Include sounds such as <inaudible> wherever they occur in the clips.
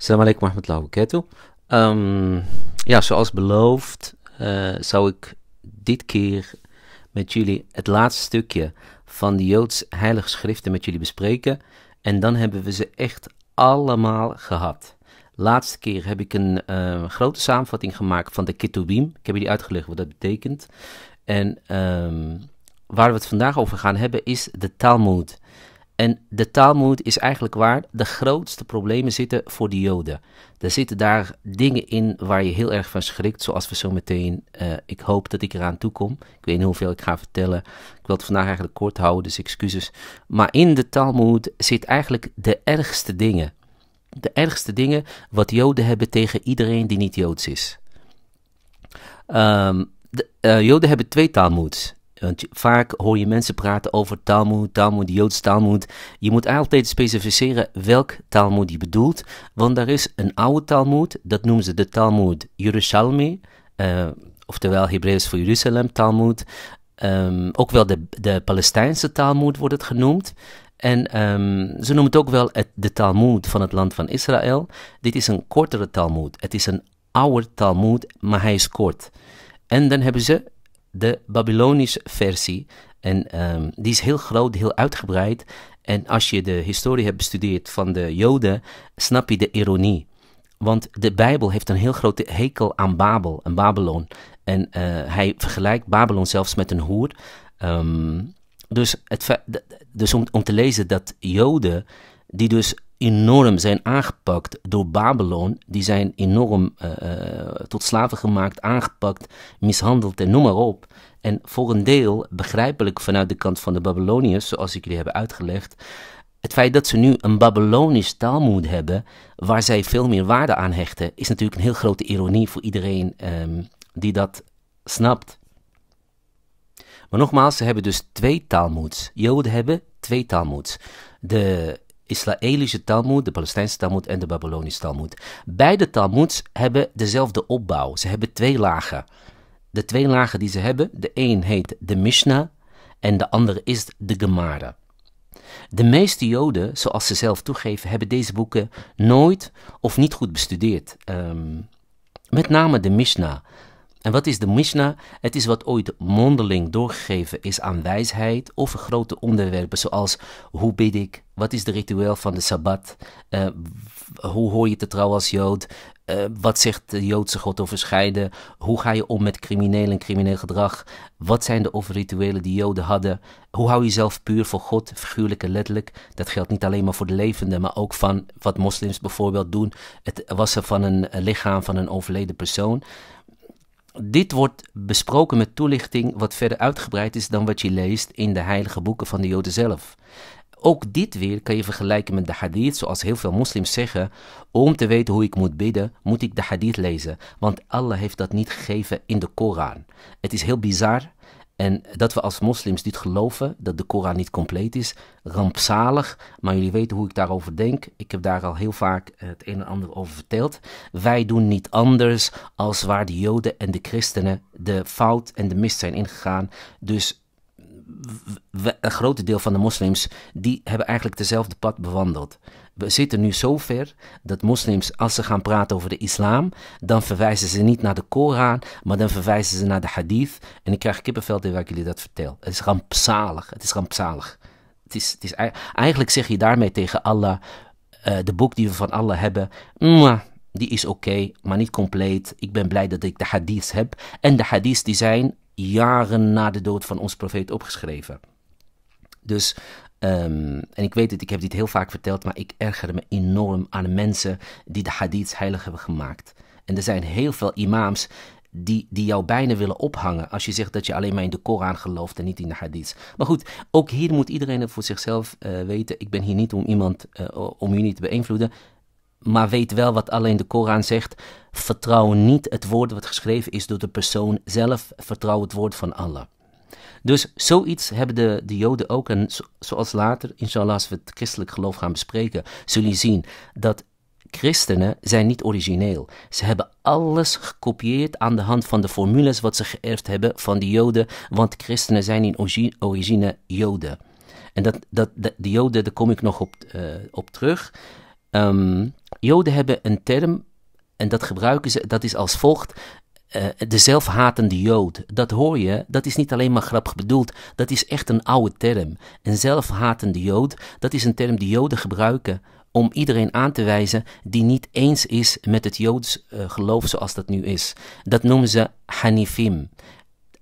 Assalamu alaikum wa rahmatullahi ehm, ja, zoals beloofd eh, zou ik dit keer met jullie het laatste stukje van de Joods heilige schriften met jullie bespreken. En dan hebben we ze echt allemaal gehad. Laatste keer heb ik een ehm, grote samenvatting gemaakt van de Ketubim. Ik heb jullie uitgelegd wat dat betekent. En ehm, waar we het vandaag over gaan hebben is de Talmud. En de Talmud is eigenlijk waar de grootste problemen zitten voor de Joden. Er zitten daar dingen in waar je heel erg van schrikt, zoals we zo meteen, eh, ik hoop dat ik eraan toekom. Ik weet niet hoeveel ik ga vertellen. Ik wil het vandaag eigenlijk kort houden, dus excuses. Maar in de Talmud zit eigenlijk de ergste dingen. De ergste dingen wat Joden hebben tegen iedereen die niet Joods is. Ehm, de, eh, Joden hebben twee Talmuds. Want vaak hoor je mensen praten over Talmud, Talmud, Joods Talmud. Je moet altijd specificeren welk Talmud je bedoelt. Want er is een oude Talmud, dat noemen ze de Talmud Yerushalmi. Eh, oftewel Hebreeuws voor Jeruzalem Talmud. Ehm, ook wel de, de Palestijnse Talmud wordt het genoemd. En ehm, ze noemen het ook wel het, de Talmud van het land van Israël. Dit is een kortere Talmud. Het is een oude Talmud, maar hij is kort. En dan hebben ze de Babylonische versie. En ehm, die is heel groot, heel uitgebreid. En als je de historie hebt bestudeerd van de Joden, snap je de ironie. Want de Bijbel heeft een heel grote hekel aan Babel en Babylon. En eh, hij vergelijkt Babylon zelfs met een hoer. Ehm, dus, het, dus om, te lezen dat Joden, die dus enorm zijn aangepakt door Babylon. Die zijn enorm eh, eh, tot slaven gemaakt, aangepakt, mishandeld en noem maar op. En voor een deel, begrijpelijk vanuit de kant van de Babyloniërs, zoals ik jullie heb uitgelegd, het feit dat ze nu een Babylonisch taalmoed hebben, waar zij veel meer waarde aan hechten, is natuurlijk een heel grote ironie voor iedereen ehm, die dat snapt. Maar nogmaals, ze hebben dus twee taalmoeds. Joden hebben twee taalmoeds. De Israëlische Talmud, de Palestijnse Talmud en de Babylonische Talmud. Beide Talmuds hebben dezelfde opbouw. Ze hebben twee lagen. De twee lagen die ze hebben, de een heet de Mishnah en de andere is de Gemara. De meeste Joden, zoals ze zelf toegeven, hebben deze boeken nooit of niet goed bestudeerd. Ehm, met name de Mishnah. En wat is de Mishnah? Het is wat ooit mondeling doorgegeven is aan wijsheid over grote onderwerpen zoals hoe bid ik, wat is de ritueel van de Sabbat, eh, hoe hoor je te trouwen als Jood, eh, wat zegt de Joodse God over scheiden, hoe ga je om met crimineel en crimineel gedrag, wat zijn de overrituelen die Joden hadden, hoe hou je jezelf puur voor God, figuurlijk en letterlijk. Dat geldt niet alleen maar voor de levenden, maar ook van wat moslims bijvoorbeeld doen, het wassen van een lichaam van een overleden persoon. Dit wordt besproken met toelichting wat verder uitgebreid is dan wat je leest in de heilige boeken van de Joden zelf. Ook dit weer kan je vergelijken met de hadith, zoals heel veel moslims zeggen. Om te weten hoe ik moet bidden, moet ik de hadith lezen. Want Allah heeft dat niet gegeven in de Koran. Het is heel bizar, en dat we als moslims niet geloven dat de Koran niet compleet is, rampzalig. Maar jullie weten hoe ik daarover denk. Ik heb daar al heel vaak het een en ander over verteld. Wij doen niet anders als waar de Joden en de christenen de fout en de mist zijn ingegaan. Dus een groot deel van de moslims, die hebben eigenlijk dezelfde pad bewandeld we zitten nu zover dat moslims, als ze gaan praten over de islam, dan verwijzen ze niet naar de Koran, maar dan verwijzen ze naar de hadith. En ik krijg kippenveld waar ik jullie dat vertel. Het is rampzalig. Het is rampzalig. Het is, het is, eigenlijk zeg je daarmee tegen Allah, eh, de boek die we van Allah hebben, die is oké, maar niet compleet. Ik ben blij dat ik de Hadith heb. En de Hadith die zijn jaren na de dood van ons profeet opgeschreven. Dus Ehm, en ik weet het, ik heb dit heel vaak verteld, maar ik erger me enorm aan de mensen die de hadiths heilig hebben gemaakt. En er zijn heel veel imams die, die jou bijna willen ophangen als je zegt dat je alleen maar in de Koran gelooft en niet in de hadith. Maar goed, ook hier moet iedereen het voor zichzelf eh, weten. Ik ben hier niet om iemand, eh, om om niet te beïnvloeden. Maar weet wel wat alleen de Koran zegt. Vertrouw niet het woord wat geschreven is door de persoon zelf. Vertrouw het woord van Allah. Dus zoiets hebben de, de Joden ook. En zoals later, inshallah, als we het christelijk geloof gaan bespreken, zullen zien dat christenen zijn niet origineel. Ze hebben alles gekopieerd aan de hand van de formules wat ze geërfd hebben van de Joden, want christenen zijn in origine Joden. En dat, dat, de, Joden, daar kom ik nog op, eh, op terug. Ehm, Joden hebben een term en dat gebruiken ze, dat is als volgt. Eh, de zelfhatende Jood, dat hoor je, dat is niet alleen maar grappig bedoeld, dat is echt een oude term. Een zelfhatende Jood, dat is een term die Joden gebruiken om iedereen aan te wijzen die niet eens is met het Joods eh, geloof zoals dat nu is. Dat noemen ze Hanifim.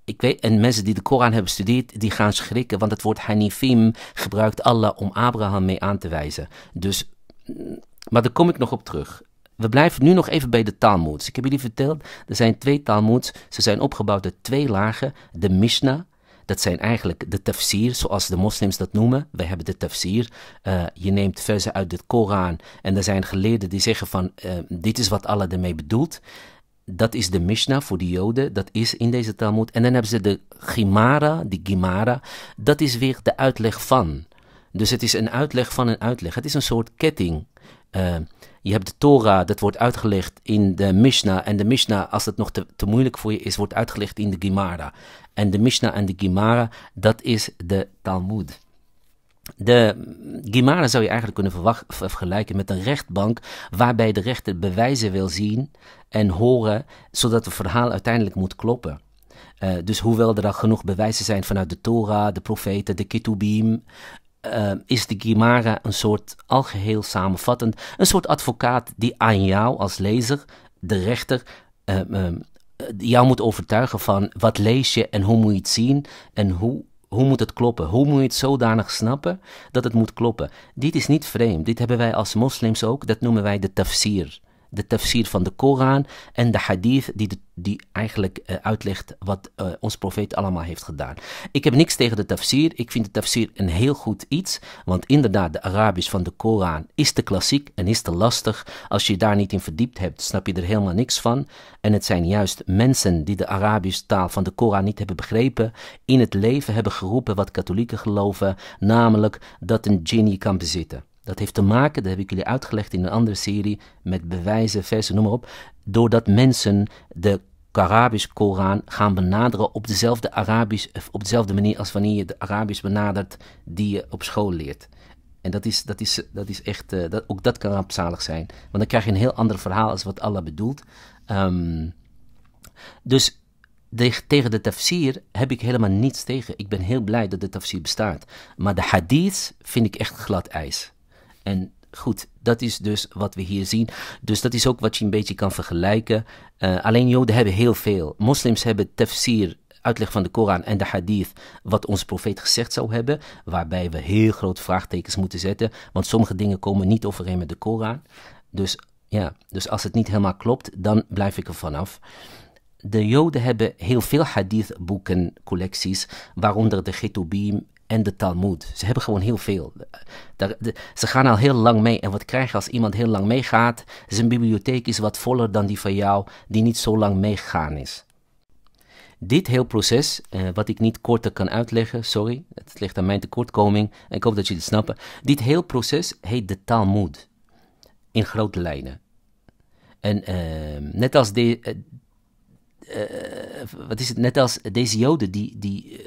Ik weet, en mensen die de Koran hebben gestudeerd, die gaan schrikken, want het woord Hanifim gebruikt Allah om Abraham mee aan te wijzen. Dus, mm, maar daar kom ik nog op terug. We blijven nu nog even bij de Talmuds. Ik heb jullie verteld, er zijn twee Talmuds. Ze zijn opgebouwd uit twee lagen. De Mishnah, dat zijn eigenlijk de tafsir, zoals de moslims dat noemen. We hebben de tafsir. Eh, je neemt verzen uit de Koran en er zijn geleerden die zeggen van eh, dit is wat Allah ermee bedoelt. Dat is de Mishnah voor de Joden, dat is in deze Talmud. En dan hebben ze de Gimara, die Gimara, dat is weer de uitleg van. Dus het is een uitleg van een uitleg. Het is een soort ketting. Eh, je hebt de Torah, dat wordt uitgelegd in de Mishnah. En de Mishnah, als het nog te, te moeilijk voor je is, wordt uitgelegd in de Gemara. En de Mishnah en de Gemara, dat is de Talmud. De Gemara zou je eigenlijk kunnen vergelijken met een rechtbank waarbij de rechter bewijzen wil zien en horen, zodat het verhaal uiteindelijk moet kloppen. Eh, dus hoewel er al genoeg bewijzen zijn vanuit de Torah, de profeten, de Ketubim, Ehm, is de Gimara een soort algeheel samenvattend, een soort advocaat die aan jou als lezer, de rechter, ehm, ehm, jou moet overtuigen van wat lees je en hoe moet je het zien en hoe, hoe moet het kloppen? Hoe moet je het zodanig snappen dat het moet kloppen? Dit is niet vreemd, dit hebben wij als moslims ook, dat noemen wij de tafsir de tafsir van de Koran en de hadith die, die eigenlijk eh, uitlegt wat uh, ons profeet allemaal heeft gedaan. Ik heb niks tegen de tafsir. Ik vind de tafsir een heel goed iets, want inderdaad, de Arabisch van de Koran is te klassiek en is te lastig. Als je daar niet in verdiept hebt, snap je er helemaal niks van. En het zijn juist mensen die de Arabisch taal van de Koran niet hebben begrepen, in het leven hebben geroepen wat katholieken geloven, namelijk dat een genie kan bezitten. Dat heeft te maken, dat heb ik jullie uitgelegd in een andere serie, met bewijzen, versen, noem maar op. Doordat mensen de Arabisch Koran gaan benaderen op dezelfde, Arabisch, op dezelfde manier als wanneer je de Arabisch benadert die je op school leert. En dat is, dat is, dat is echt, eh, dat, ook dat kan rampzalig zijn. Want dan krijg je een heel ander verhaal als wat Allah bedoelt. Ehm, dus tegen de tafsir heb ik helemaal niets tegen. Ik ben heel blij dat de tafsir bestaat. Maar de hadith vind ik echt glad ijs. En goed, dat is dus wat we hier zien. Dus dat is ook wat je een beetje kan vergelijken. Eh, alleen Joden hebben heel veel. Moslims hebben tafsir, uitleg van de Koran en de hadith, wat onze profeet gezegd zou hebben, waarbij we heel groot vraagtekens moeten zetten, want sommige dingen komen niet overeen met de Koran. Dus ja, dus als het niet helemaal klopt, dan blijf ik er vanaf. De Joden hebben heel veel hadithboeken, collecties, waaronder de Getubim en de Talmud. Ze hebben gewoon heel veel. Daar, ze gaan al heel lang mee. En wat krijg je als iemand heel lang meegaat? Zijn bibliotheek is wat voller dan die van jou, die niet zo lang meegegaan is. Dit heel proces, eh, wat ik niet korter kan uitleggen, sorry, het ligt aan mijn tekortkoming, en ik hoop dat jullie het snappen. Dit heel proces heet de Talmud, in grote lijnen. En ehm, net als de, eh, eh, wat is het? Net als deze Joden die, die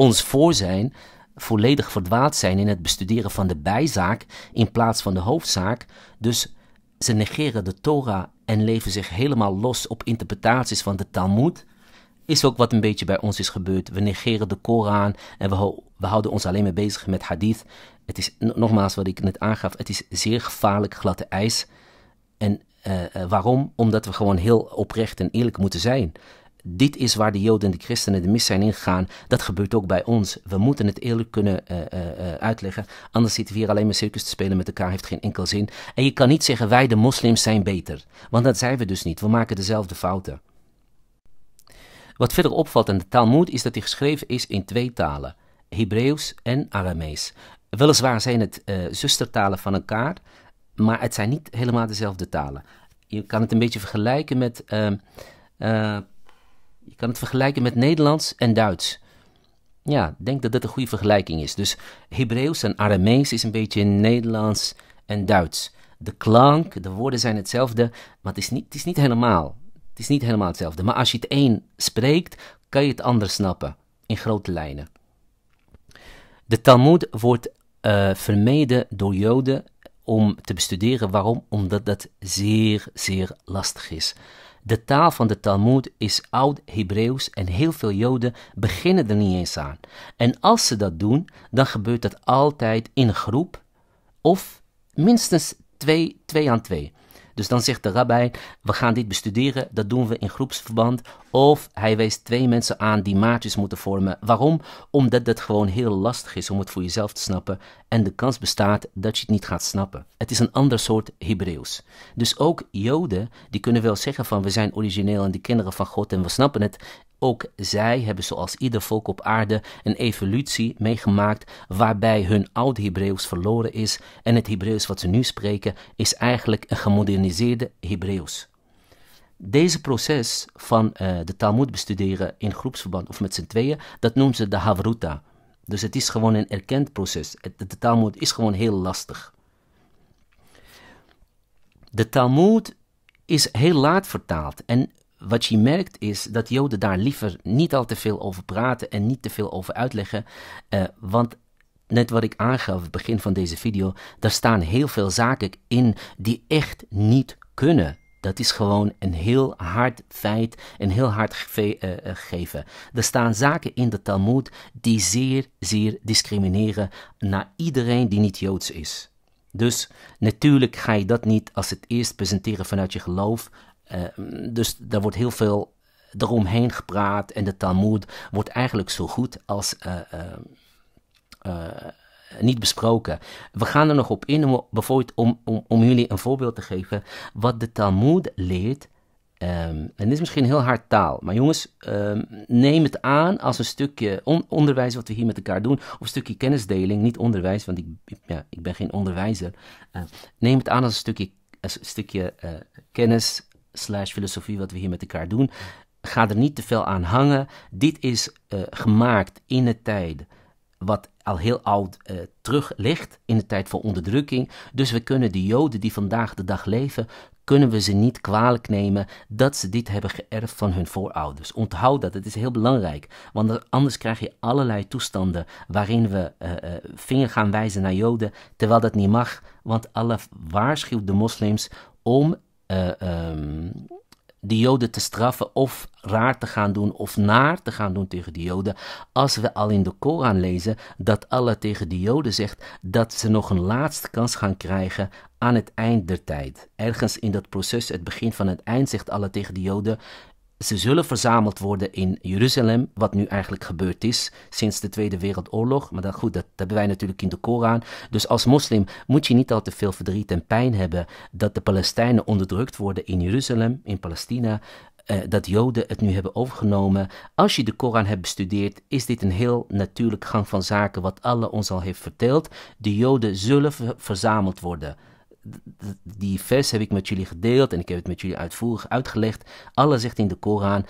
ons voor zijn volledig verdwaald zijn in het bestuderen van de bijzaak in plaats van de hoofdzaak. Dus ze negeren de Torah en leven zich helemaal los op interpretaties van de Talmud. Is ook wat een beetje bij ons is gebeurd. We negeren de Koran en we, we houden ons alleen maar bezig met hadith. Het is, nogmaals wat ik net aangaf, het is zeer gevaarlijk gladde ijs. En eh, eh, waarom? Omdat we gewoon heel oprecht en eerlijk moeten zijn dit is waar de Joden en de christenen de mis zijn ingegaan. Dat gebeurt ook bij ons. We moeten het eerlijk kunnen eh, eh, eh, uitleggen. Anders zitten we hier alleen maar circus te spelen met elkaar. Heeft geen enkel zin. En je kan niet zeggen wij de moslims zijn beter. Want dat zijn we dus niet. We maken dezelfde fouten. Wat verder opvalt aan de Talmud is dat hij geschreven is in twee talen. Hebreeuws en Aramees. Weliswaar zijn het uh, zustertalen van elkaar, maar het zijn niet helemaal dezelfde talen. Je kan het een beetje vergelijken met ehm, je kan het vergelijken met Nederlands en Duits. Ja, ik denk dat dat een goede vergelijking is. Dus Hebreeuws en Aramees is een beetje Nederlands en Duits. De klank, de woorden zijn hetzelfde, maar het is niet, het is niet helemaal. Het is niet helemaal hetzelfde. Maar als je het een spreekt, kan je het ander snappen. In grote lijnen. De Talmud wordt eh, vermeden door Joden om te bestuderen. Waarom? Omdat dat zeer, zeer lastig is. De taal van de Talmud is oud-Hebreeuws en heel veel Joden beginnen er niet eens aan. En als ze dat doen, dan gebeurt dat altijd in een groep of minstens twee, twee aan twee. Dus dan zegt de rabbi, we gaan dit bestuderen, dat doen we in groepsverband. Of hij wijst twee mensen aan die maatjes moeten vormen. Waarom? Omdat dat gewoon heel lastig is om het voor jezelf te snappen. En de kans bestaat dat je het niet gaat snappen. Het is een ander soort Hebreeuws. Dus ook Joden, die kunnen wel zeggen van we zijn origineel en de kinderen van God en we snappen het. Ook zij hebben zoals ieder volk op aarde een evolutie meegemaakt waarbij hun oud Hebreeuws verloren is en het Hebreeuws wat ze nu spreken is eigenlijk een gemoderniseerde Hebreeuws. Deze proces van eh, de Talmud bestuderen in groepsverband of met z'n tweeën, dat noemen ze de Havruta. Dus het is gewoon een erkend proces. de Talmud is gewoon heel lastig. De Talmud is heel laat vertaald en wat je merkt is dat Joden daar liever niet al te veel over praten en niet te veel over uitleggen. Eh, want net wat ik aangaf het begin van deze video, daar staan heel veel zaken in die echt niet kunnen. Dat is gewoon een heel hard feit, een heel hard eh, eh, gegeven. Er staan zaken in de Talmud die zeer, zeer discrimineren naar iedereen die niet Joods is. Dus natuurlijk ga je dat niet als het eerst presenteren vanuit je geloof, Ehm, dus daar wordt heel veel eromheen gepraat en de Talmud wordt eigenlijk zo goed als eh, eh, eh, niet besproken. We gaan er nog op in, om, bijvoorbeeld om, om, om jullie een voorbeeld te geven. Wat de Talmud leert ehm, en dit is misschien heel hard taal, maar jongens, ehm, neem het aan als een stukje onderwijs wat we hier met elkaar doen, of een stukje kennisdeling, niet onderwijs, want ik, ja, ik ben geen onderwijzer. neem het aan als een stukje, als een stukje kennis slash filosofie wat we hier met elkaar doen. Ga er niet te veel aan hangen. Dit is eh, gemaakt in de tijd wat al heel oud eh, terug ligt, in de tijd van onderdrukking. Dus we kunnen de Joden die vandaag de dag leven, kunnen we ze niet kwalijk nemen dat ze dit hebben geërfd van hun voorouders. Onthoud dat, het is heel belangrijk. Want anders krijg je allerlei toestanden waarin we eh, vinger gaan wijzen naar Joden, terwijl dat niet mag. Want Allah waarschuwt de moslims om eh, ehm, de Joden te straffen of raar te gaan doen of naar te gaan doen tegen de Joden. Als we al in de Koran lezen dat Allah tegen de Joden zegt dat ze nog een laatste kans gaan krijgen aan het eind der tijd. Ergens in dat proces, het begin van het eind, zegt Allah tegen de Joden: ze zullen verzameld worden in Jeruzalem, wat nu eigenlijk gebeurd is sinds de Tweede Wereldoorlog. Maar dat, goed, dat, hebben wij natuurlijk in de Koran. Dus als moslim moet je niet al te veel verdriet en pijn hebben dat de Palestijnen onderdrukt worden in Jeruzalem, in Palestina. Eh, dat Joden het nu hebben overgenomen. Als je de Koran hebt bestudeerd, is dit een heel natuurlijk gang van zaken wat Allah ons al heeft verteld. De Joden zullen verzameld worden die vers heb ik met jullie gedeeld en ik heb het met jullie uitvoerig uitgelegd. Allah zegt in de Koran,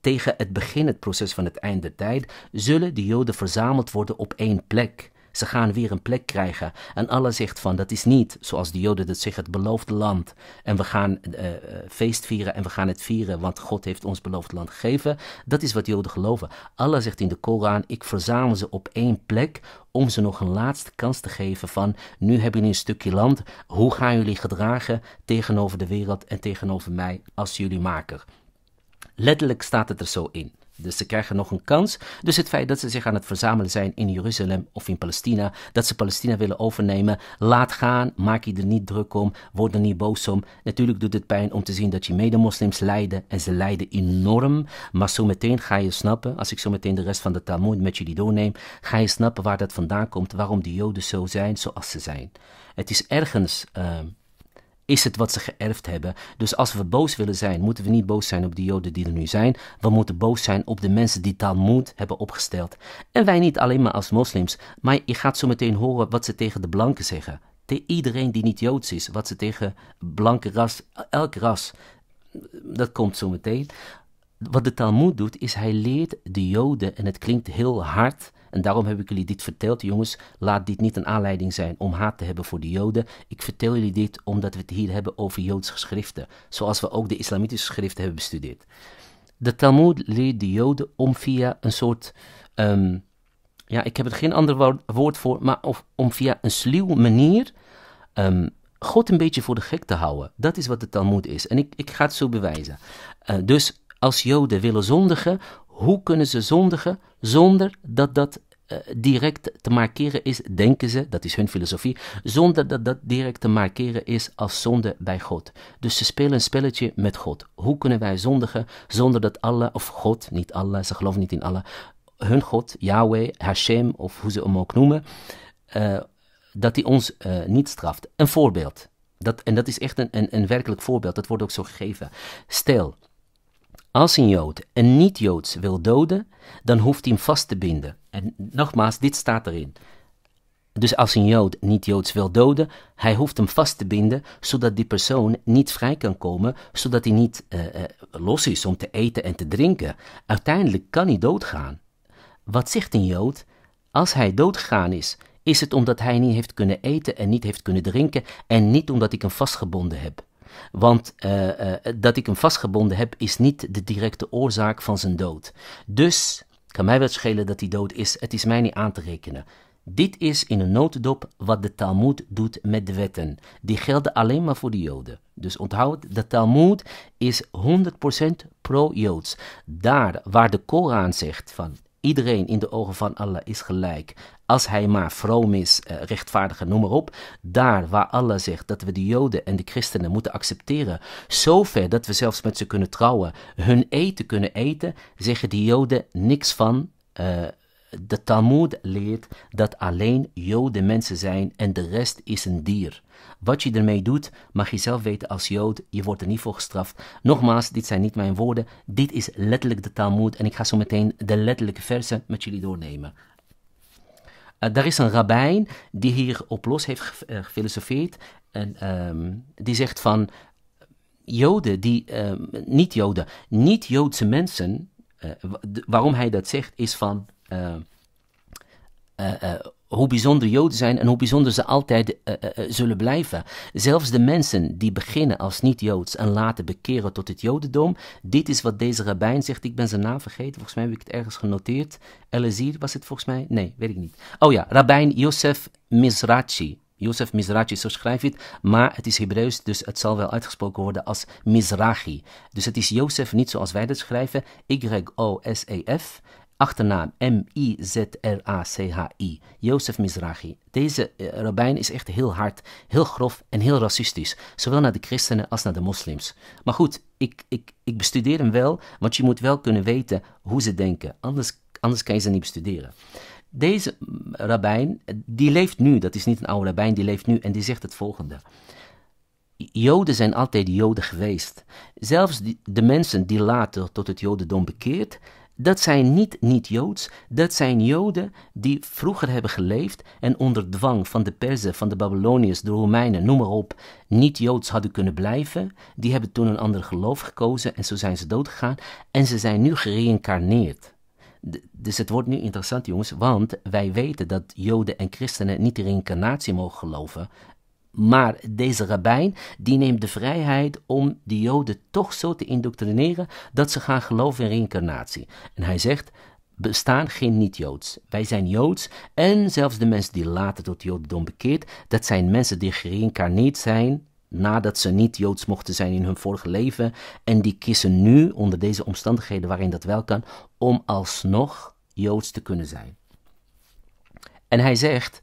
tegen het begin, het proces van het einde tijd, zullen de Joden verzameld worden op één plek. Ze gaan weer een plek krijgen. En Allah zegt van dat is niet, zoals de Joden dat zeggen, het beloofde land. En we gaan uh, feest vieren en we gaan het vieren, want God heeft ons beloofde land gegeven. Dat is wat Joden geloven. Allah zegt in de Koran, ik verzamel ze op één plek om ze nog een laatste kans te geven van nu hebben jullie een stukje land, hoe gaan jullie gedragen tegenover de wereld en tegenover mij als jullie maker? Letterlijk staat het er zo in. Dus ze krijgen nog een kans. Dus het feit dat ze zich aan het verzamelen zijn in Jeruzalem of in Palestina, dat ze Palestina willen overnemen, laat gaan, maak je er niet druk om, word er niet boos om. Natuurlijk doet het pijn om te zien dat je mede-moslims lijden en ze lijden enorm. Maar zometeen ga je snappen, als ik zo meteen de rest van de Talmud met jullie doorneem, ga je snappen waar dat vandaan komt, waarom de Joden zo zijn zoals ze zijn. Het is ergens. Ehm, is het wat ze geërfd hebben. Dus als we boos willen zijn, moeten we niet boos zijn op de Joden die er nu zijn. We moeten boos zijn op de mensen die Talmud hebben opgesteld. En wij niet alleen maar als moslims, maar je gaat zo meteen horen wat ze tegen de blanken zeggen. Tegen iedereen die niet Joods is, wat ze tegen blanke ras, elk ras. Dat komt zo meteen. Wat de Talmud doet, is hij leert de Joden, en het klinkt heel hard, en daarom heb ik jullie dit verteld. Jongens, laat dit niet een aanleiding zijn om haat te hebben voor de Joden. Ik vertel jullie dit omdat we het hier hebben over Joodse geschriften. Zoals we ook de islamitische geschriften hebben bestudeerd. De Talmud leert de Joden om via een soort. Ehm, ja, ik heb er geen ander woord voor, maar of, om via een sluw manier ehm, God een beetje voor de gek te houden. Dat is wat de Talmud is. En ik, ik ga het zo bewijzen. Eh, dus als Joden willen zondigen, hoe kunnen ze zondigen zonder dat dat eh, direct te markeren is, denken ze, dat is hun filosofie, zonder dat dat direct te markeren is als zonde bij God. Dus ze spelen een spelletje met God. Hoe kunnen wij zondigen zonder dat Allah, of God, niet Allah, ze geloven niet in Allah, hun God, Yahweh, Hashem, of hoe ze hem ook noemen, eh, dat hij ons eh, niet straft. Een voorbeeld. Dat, en dat is echt een, een, een werkelijk voorbeeld, dat wordt ook zo gegeven. Stel, als een Jood een niet-Joods wil doden, dan hoeft hij hem vast te binden. En nogmaals, dit staat erin. Dus als een Jood niet-Joods wil doden, hij hoeft hem vast te binden, zodat die persoon niet vrij kan komen, zodat hij niet eh, eh, los is om te eten en te drinken. Uiteindelijk kan hij doodgaan. Wat zegt een Jood? Als hij doodgegaan is, is het omdat hij niet heeft kunnen eten en niet heeft kunnen drinken en niet omdat ik hem vastgebonden heb. Want eh, eh, dat ik hem vastgebonden heb, is niet de directe oorzaak van zijn dood. Dus kan mij wel schelen dat hij dood is, het is mij niet aan te rekenen. Dit is in een notendop wat de Talmud doet met de wetten. Die gelden alleen maar voor de Joden. Dus onthoud, de Talmud is 100% pro-Joods. Daar waar de Koran zegt van Iedereen in de ogen van Allah is gelijk. Als hij maar vroom is, eh, rechtvaardiger, noem maar op. Daar waar Allah zegt dat we de Joden en de christenen moeten accepteren. Zover dat we zelfs met ze kunnen trouwen, hun eten kunnen eten, zeggen de Joden niks van. Eh, de Talmud leert dat alleen Joden mensen zijn en de rest is een dier. Wat je ermee doet, mag je zelf weten als Jood. Je wordt er niet voor gestraft. Nogmaals, dit zijn niet mijn woorden. Dit is letterlijk de Talmud. En ik ga zo meteen de letterlijke versen met jullie doornemen. Er eh, daar is een rabbijn die hier op los heeft eh, gefilosofeerd. En ehm, die zegt van. Joden, die, ehm, niet Joden, niet-Joodse mensen. Eh, waarom hij dat zegt, is van. Ehm, hoe bijzonder Joden zijn en hoe bijzonder ze altijd eh, eh, eh, zullen blijven. Zelfs de mensen die beginnen als niet-Joods en later bekeren tot het Jodendom, dit is wat deze rabbijn zegt. Ik ben zijn naam vergeten, volgens mij heb ik het ergens genoteerd. Elazir was het volgens mij? Nee, weet ik niet. Oh ja, rabbijn Yosef Mizrachi. Yosef Mizrachi, zo schrijf je het, maar het is Hebreeuws, dus het zal wel uitgesproken worden als Mizrachi. Dus het is Jozef niet zoals wij dat schrijven, Y-O-S-E-F achternaam M-I-Z-R-A-C-H-I, Jozef Mizrahi. Deze eh, rabbijn is echt heel hard, heel grof en heel racistisch, zowel naar de christenen als naar de moslims. Maar goed, ik, ik, ik bestudeer hem wel, want je moet wel kunnen weten hoe ze denken, anders, anders kan je ze niet bestuderen. Deze mm, rabbijn, die leeft nu, dat is niet een oude rabbijn, die leeft nu en die zegt het volgende. Joden zijn altijd Joden geweest. Zelfs de mensen die later tot het Jodendom bekeerd dat zijn niet niet-Joods, dat zijn Joden die vroeger hebben geleefd en onder dwang van de Perzen, van de Babyloniërs, de Romeinen, noem maar op, niet-Joods hadden kunnen blijven. Die hebben toen een ander geloof gekozen en zo zijn ze doodgegaan en ze zijn nu gereïncarneerd. Dus het wordt nu interessant, jongens, want wij weten dat Joden en christenen niet de reïncarnatie mogen geloven. Maar deze rabbijn die neemt de vrijheid om de Joden toch zo te indoctrineren dat ze gaan geloven in reïncarnatie. En hij zegt: bestaan geen niet-Joods. Wij zijn Joods en zelfs de mensen die later tot Jodendom bekeerd, dat zijn mensen die gereïncarneerd zijn nadat ze niet Joods mochten zijn in hun vorige leven en die kiezen nu onder deze omstandigheden waarin dat wel kan om alsnog Joods te kunnen zijn. En hij zegt,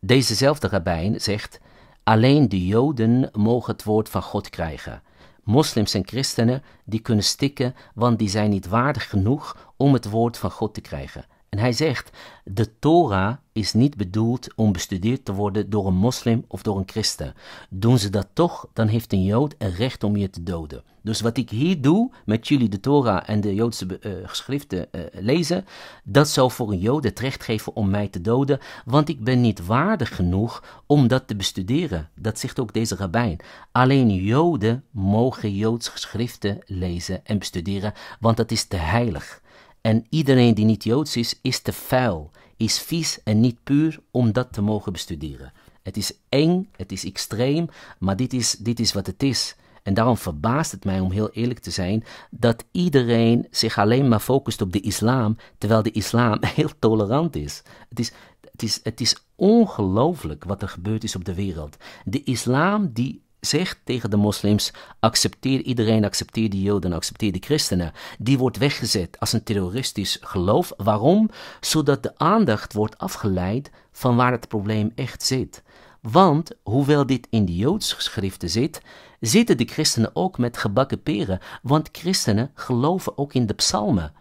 dezezelfde rabbijn zegt Alleen de Joden mogen het woord van God krijgen. Moslims en christenen die kunnen stikken, want die zijn niet waardig genoeg om het woord van God te krijgen. En hij zegt: De Torah is niet bedoeld om bestudeerd te worden door een moslim of door een christen. Doen ze dat toch, dan heeft een jood een recht om je te doden. Dus wat ik hier doe, met jullie de Torah en de joodse eh, geschriften eh, lezen, dat zou voor een jood het recht geven om mij te doden, want ik ben niet waardig genoeg om dat te bestuderen. Dat zegt ook deze rabbijn. Alleen joden mogen joodse geschriften lezen en bestuderen, want dat is te heilig. En iedereen die niet joods is, is te vuil, is vies en niet puur om dat te mogen bestuderen. Het is eng, het is extreem, maar dit is, dit is wat het is. En daarom verbaast het mij, om heel eerlijk te zijn, dat iedereen zich alleen maar focust op de islam, terwijl de islam <laughs> heel tolerant is. Het is, het is, het is ongelooflijk wat er gebeurd is op de wereld. De islam die zegt tegen de moslims: accepteer iedereen, accepteer de Joden, accepteer de christenen. Die wordt weggezet als een terroristisch geloof. Waarom? Zodat de aandacht wordt afgeleid van waar het probleem echt zit. Want hoewel dit in de Joodse geschriften zit, zitten de christenen ook met gebakken peren, want christenen geloven ook in de psalmen.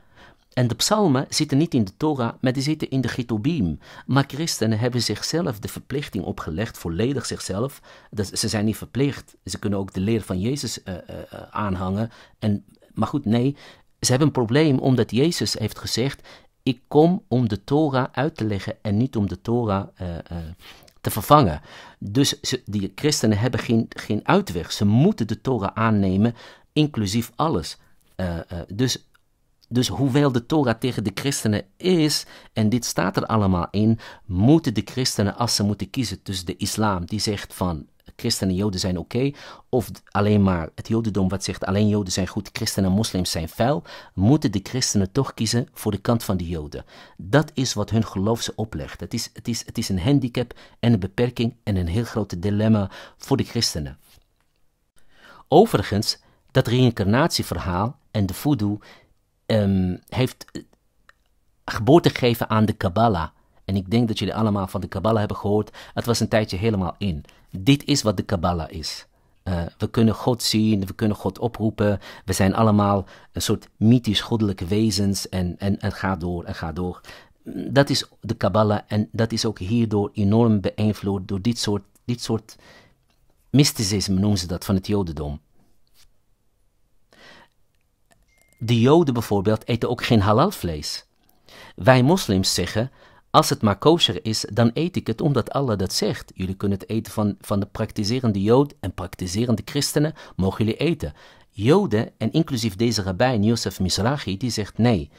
En de psalmen zitten niet in de Torah, maar die zitten in de Gitobim. Maar christenen hebben zichzelf de verplichting opgelegd, volledig zichzelf. Dus ze zijn niet verplicht. Ze kunnen ook de leer van Jezus eh, eh, eh, aanhangen. En, maar goed, nee, ze hebben een probleem omdat Jezus heeft gezegd: Ik kom om de Torah uit te leggen en niet om de Torah te vervangen. Dus die christenen hebben geen, geen uitweg. Ze moeten de Torah aannemen, inclusief alles. dus dus hoewel de Torah tegen de christenen is, en dit staat er allemaal in, moeten de christenen, als ze moeten kiezen tussen de islam, die zegt van christenen en joden zijn oké, of alleen maar het jodendom wat zegt alleen joden zijn goed, christenen en moslims zijn vuil, moeten de christenen toch kiezen voor de kant van de joden. Dat is wat hun geloof ze oplegt. Het is, het is, het is een handicap en een beperking en een heel groot dilemma voor de christenen. Overigens, dat reïncarnatieverhaal en de voodoo Ehm, heeft eh, geboorte gegeven aan de Kabbalah. En ik denk dat jullie allemaal van de Kabbalah hebben gehoord. Het was een tijdje helemaal in. Dit is wat de Kabbalah is. Eh, we kunnen God zien, we kunnen God oproepen. We zijn allemaal een soort mythisch goddelijke wezens. En, en, en ga door, en ga door. Dat is de Kabbalah en dat is ook hierdoor enorm beïnvloed door dit soort, dit soort mysticisme, noemen ze dat, van het Jodendom. De Joden bijvoorbeeld eten ook geen halal vlees. Wij moslims zeggen: als het maar kosher is, dan eet ik het omdat Allah dat zegt. Jullie kunnen het eten van, van de praktiserende Jood en praktiserende christenen, mogen jullie eten. Joden, en inclusief deze rabbijn Yosef Mizrahi, die zegt nee.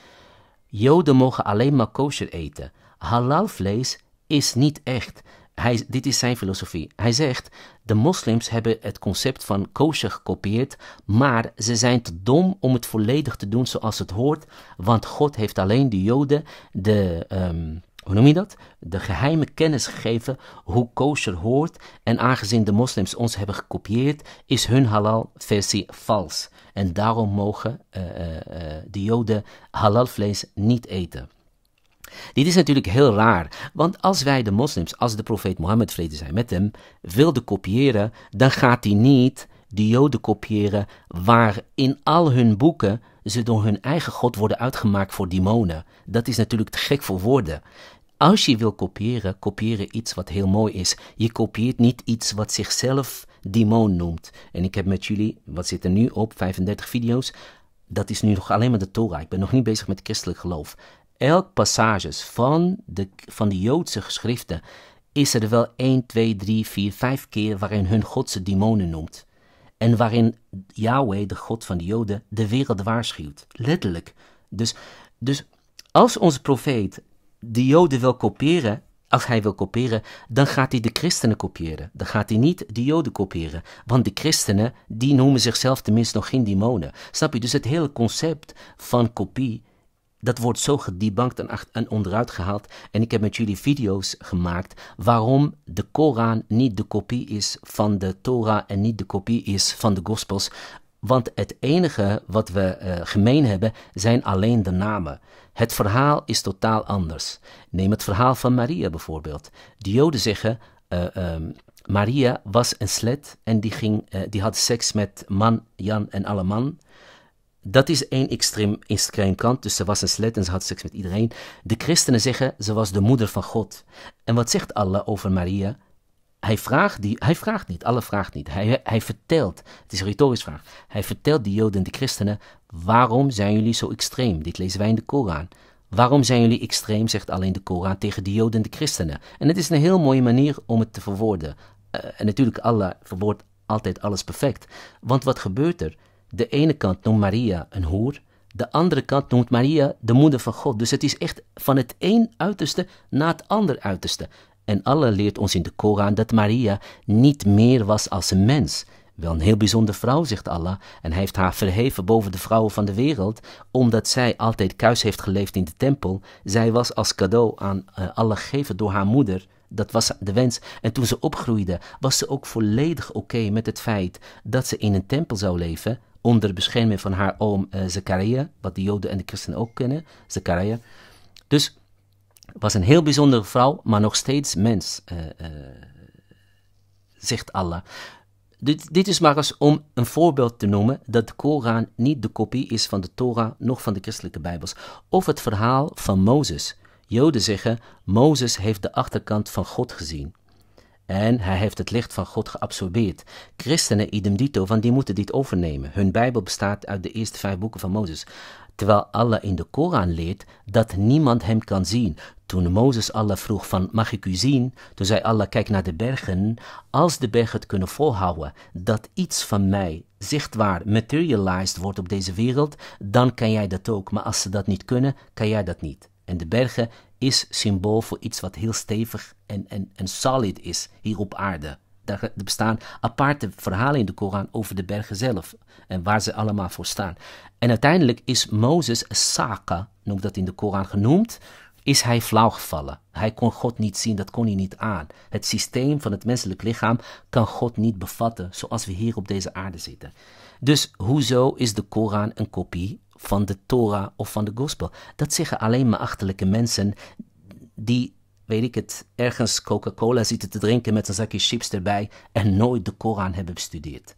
Joden mogen alleen maar kosher eten. Halal vlees is niet echt. Hij, dit is zijn filosofie. Hij zegt: de moslims hebben het concept van kosher gekopieerd, maar ze zijn te dom om het volledig te doen zoals het hoort, want God heeft alleen de Joden de. Ehm, hoe noem je dat? De geheime kennis gegeven hoe kosher hoort. En aangezien de moslims ons hebben gekopieerd, is hun halal-versie vals. En daarom mogen eh, eh, eh, de Joden halal vlees niet eten. Dit is natuurlijk heel raar, want als wij de moslims, als de profeet Mohammed vrede zij met hem, wilden kopiëren, dan gaat hij niet de joden kopiëren waar in al hun boeken ze door hun eigen god worden uitgemaakt voor demonen. Dat is natuurlijk te gek voor woorden. Als je wil kopiëren, kopiëren iets wat heel mooi is. Je kopieert niet iets wat zichzelf demon noemt. En ik heb met jullie, wat zit er nu op, 35 video's. Dat is nu nog alleen maar de Torah. Ik ben nog niet bezig met christelijk geloof elk passages van, de, van de Joodse geschriften is er wel 1, 2, 3, 4, 5 keer waarin hun God ze demonen noemt. En waarin Yahweh, de God van de Joden, de wereld waarschuwt. Letterlijk. Dus, dus als onze profeet de Joden wil kopiëren, als hij wil kopiëren, dan gaat hij de christenen kopiëren. Dan gaat hij niet de Joden kopiëren. Want de christenen, die noemen zichzelf tenminste nog geen demonen. Snap je? Dus het hele concept van kopie dat wordt zo gedebankt en, en onderuit gehaald. En ik heb met jullie video's gemaakt waarom de Koran niet de kopie is van de Torah en niet de kopie is van de Gospels. Want het enige wat we eh, gemeen hebben zijn alleen de namen. Het verhaal is totaal anders. Neem het verhaal van Maria bijvoorbeeld. De Joden zeggen. Eh, ehm, Maria was een slet en die, ging, eh, die had seks met man, Jan en alle man. Dat is één extreem, extreem kant. Dus ze was een slet en ze had seks met iedereen. De christenen zeggen ze was de moeder van God. En wat zegt Allah over Maria? Hij vraagt, die, hij vraagt niet, Allah vraagt niet. Hij, hij vertelt, het is een retorische vraag. Hij vertelt de Joden en de christenen: waarom zijn jullie zo extreem? Dit lezen wij in de Koran. Waarom zijn jullie extreem, zegt alleen de Koran tegen de Joden en de christenen? En het is een heel mooie manier om het te verwoorden. Eh, en natuurlijk, Allah verwoordt altijd alles perfect. Want wat gebeurt er? de ene kant noemt Maria een hoer, de andere kant noemt Maria de moeder van God. Dus het is echt van het een uiterste naar het ander uiterste. En Allah leert ons in de Koran dat Maria niet meer was als een mens. Wel een heel bijzondere vrouw, zegt Allah, en hij heeft haar verheven boven de vrouwen van de wereld, omdat zij altijd kuis heeft geleefd in de tempel. Zij was als cadeau aan eh, Allah gegeven door haar moeder. Dat was de wens. En toen ze opgroeide, was ze ook volledig oké met het feit dat ze in een tempel zou leven, onder bescherming van haar oom uh, Zakaria, wat de Joden en de Christen ook kennen, Zakaria. Dus was een heel bijzondere vrouw, maar nog steeds mens, eh, eh, zegt Allah. Dit, dit is maar eens om een voorbeeld te noemen dat de Koran niet de kopie is van de Torah, nog van de christelijke Bijbels. Of het verhaal van Mozes. Joden zeggen, Mozes heeft de achterkant van God gezien. En hij heeft het licht van God geabsorbeerd. Christenen idem dito, want die moeten dit overnemen. Hun Bijbel bestaat uit de eerste vijf boeken van Mozes. Terwijl Allah in de Koran leert dat niemand hem kan zien. Toen Mozes Allah vroeg van mag ik u zien? Toen zei Allah kijk naar de bergen. Als de bergen het kunnen volhouden dat iets van mij zichtbaar materialized wordt op deze wereld, dan kan jij dat ook. Maar als ze dat niet kunnen, kan jij dat niet. En de bergen is symbool voor iets wat heel stevig en, en, en solid is hier op aarde. Daar bestaan aparte verhalen in de Koran over de bergen zelf en waar ze allemaal voor staan. En uiteindelijk is Mozes Saka, noemt dat in de Koran genoemd, is hij flauwgevallen. Hij kon God niet zien, dat kon hij niet aan. Het systeem van het menselijk lichaam kan God niet bevatten zoals we hier op deze aarde zitten. Dus hoezo is de Koran een kopie van de Torah of van de gospel. Dat zeggen alleen maar achterlijke mensen die, weet ik het, ergens Coca-Cola zitten te drinken met een zakje chips erbij en nooit de Koran hebben bestudeerd.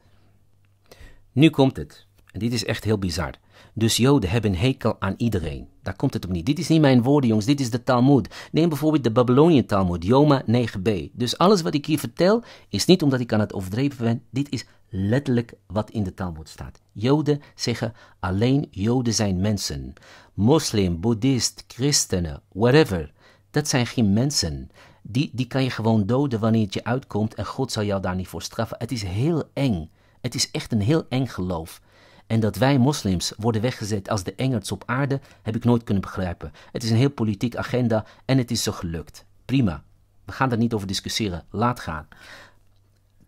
Nu komt het. En dit is echt heel bizar. Dus Joden hebben hekel aan iedereen. Daar komt het op niet. Dit is niet mijn woorden, jongens. Dit is de Talmud. Neem bijvoorbeeld de Babylonië Talmud, Yoma 9b. Dus alles wat ik hier vertel is niet omdat ik aan het overdreven ben. Dit is letterlijk wat in de Talmud staat. Joden zeggen alleen Joden zijn mensen. Moslim, Boeddhist, christenen, whatever. Dat zijn geen mensen. Die, die kan je gewoon doden wanneer het je uitkomt en God zal jou daar niet voor straffen. Het is heel eng. Het is echt een heel eng geloof. En dat wij moslims worden weggezet als de engerts op aarde, heb ik nooit kunnen begrijpen. Het is een heel politiek agenda en het is zo gelukt. Prima. We gaan daar niet over discussiëren. Laat gaan.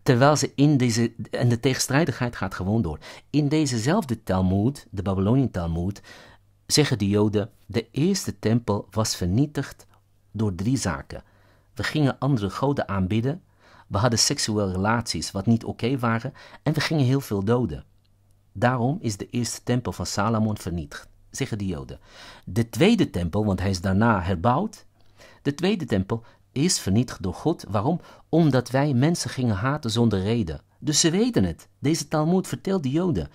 Terwijl ze in deze. En de tegenstrijdigheid gaat gewoon door. In dezezelfde Talmud, de Babylonian Talmud, zeggen de Joden: de eerste tempel was vernietigd door drie zaken. We gingen andere goden aanbidden. We hadden seksuele relaties wat niet oké waren. En we gingen heel veel doden. Daarom is de eerste tempel van Salomon vernietigd, zeggen de Joden. De tweede tempel, want hij is daarna herbouwd, de tweede tempel is vernietigd door God. Waarom? Omdat wij mensen gingen haten zonder reden. Dus ze weten het. Deze Talmud vertelt de Joden.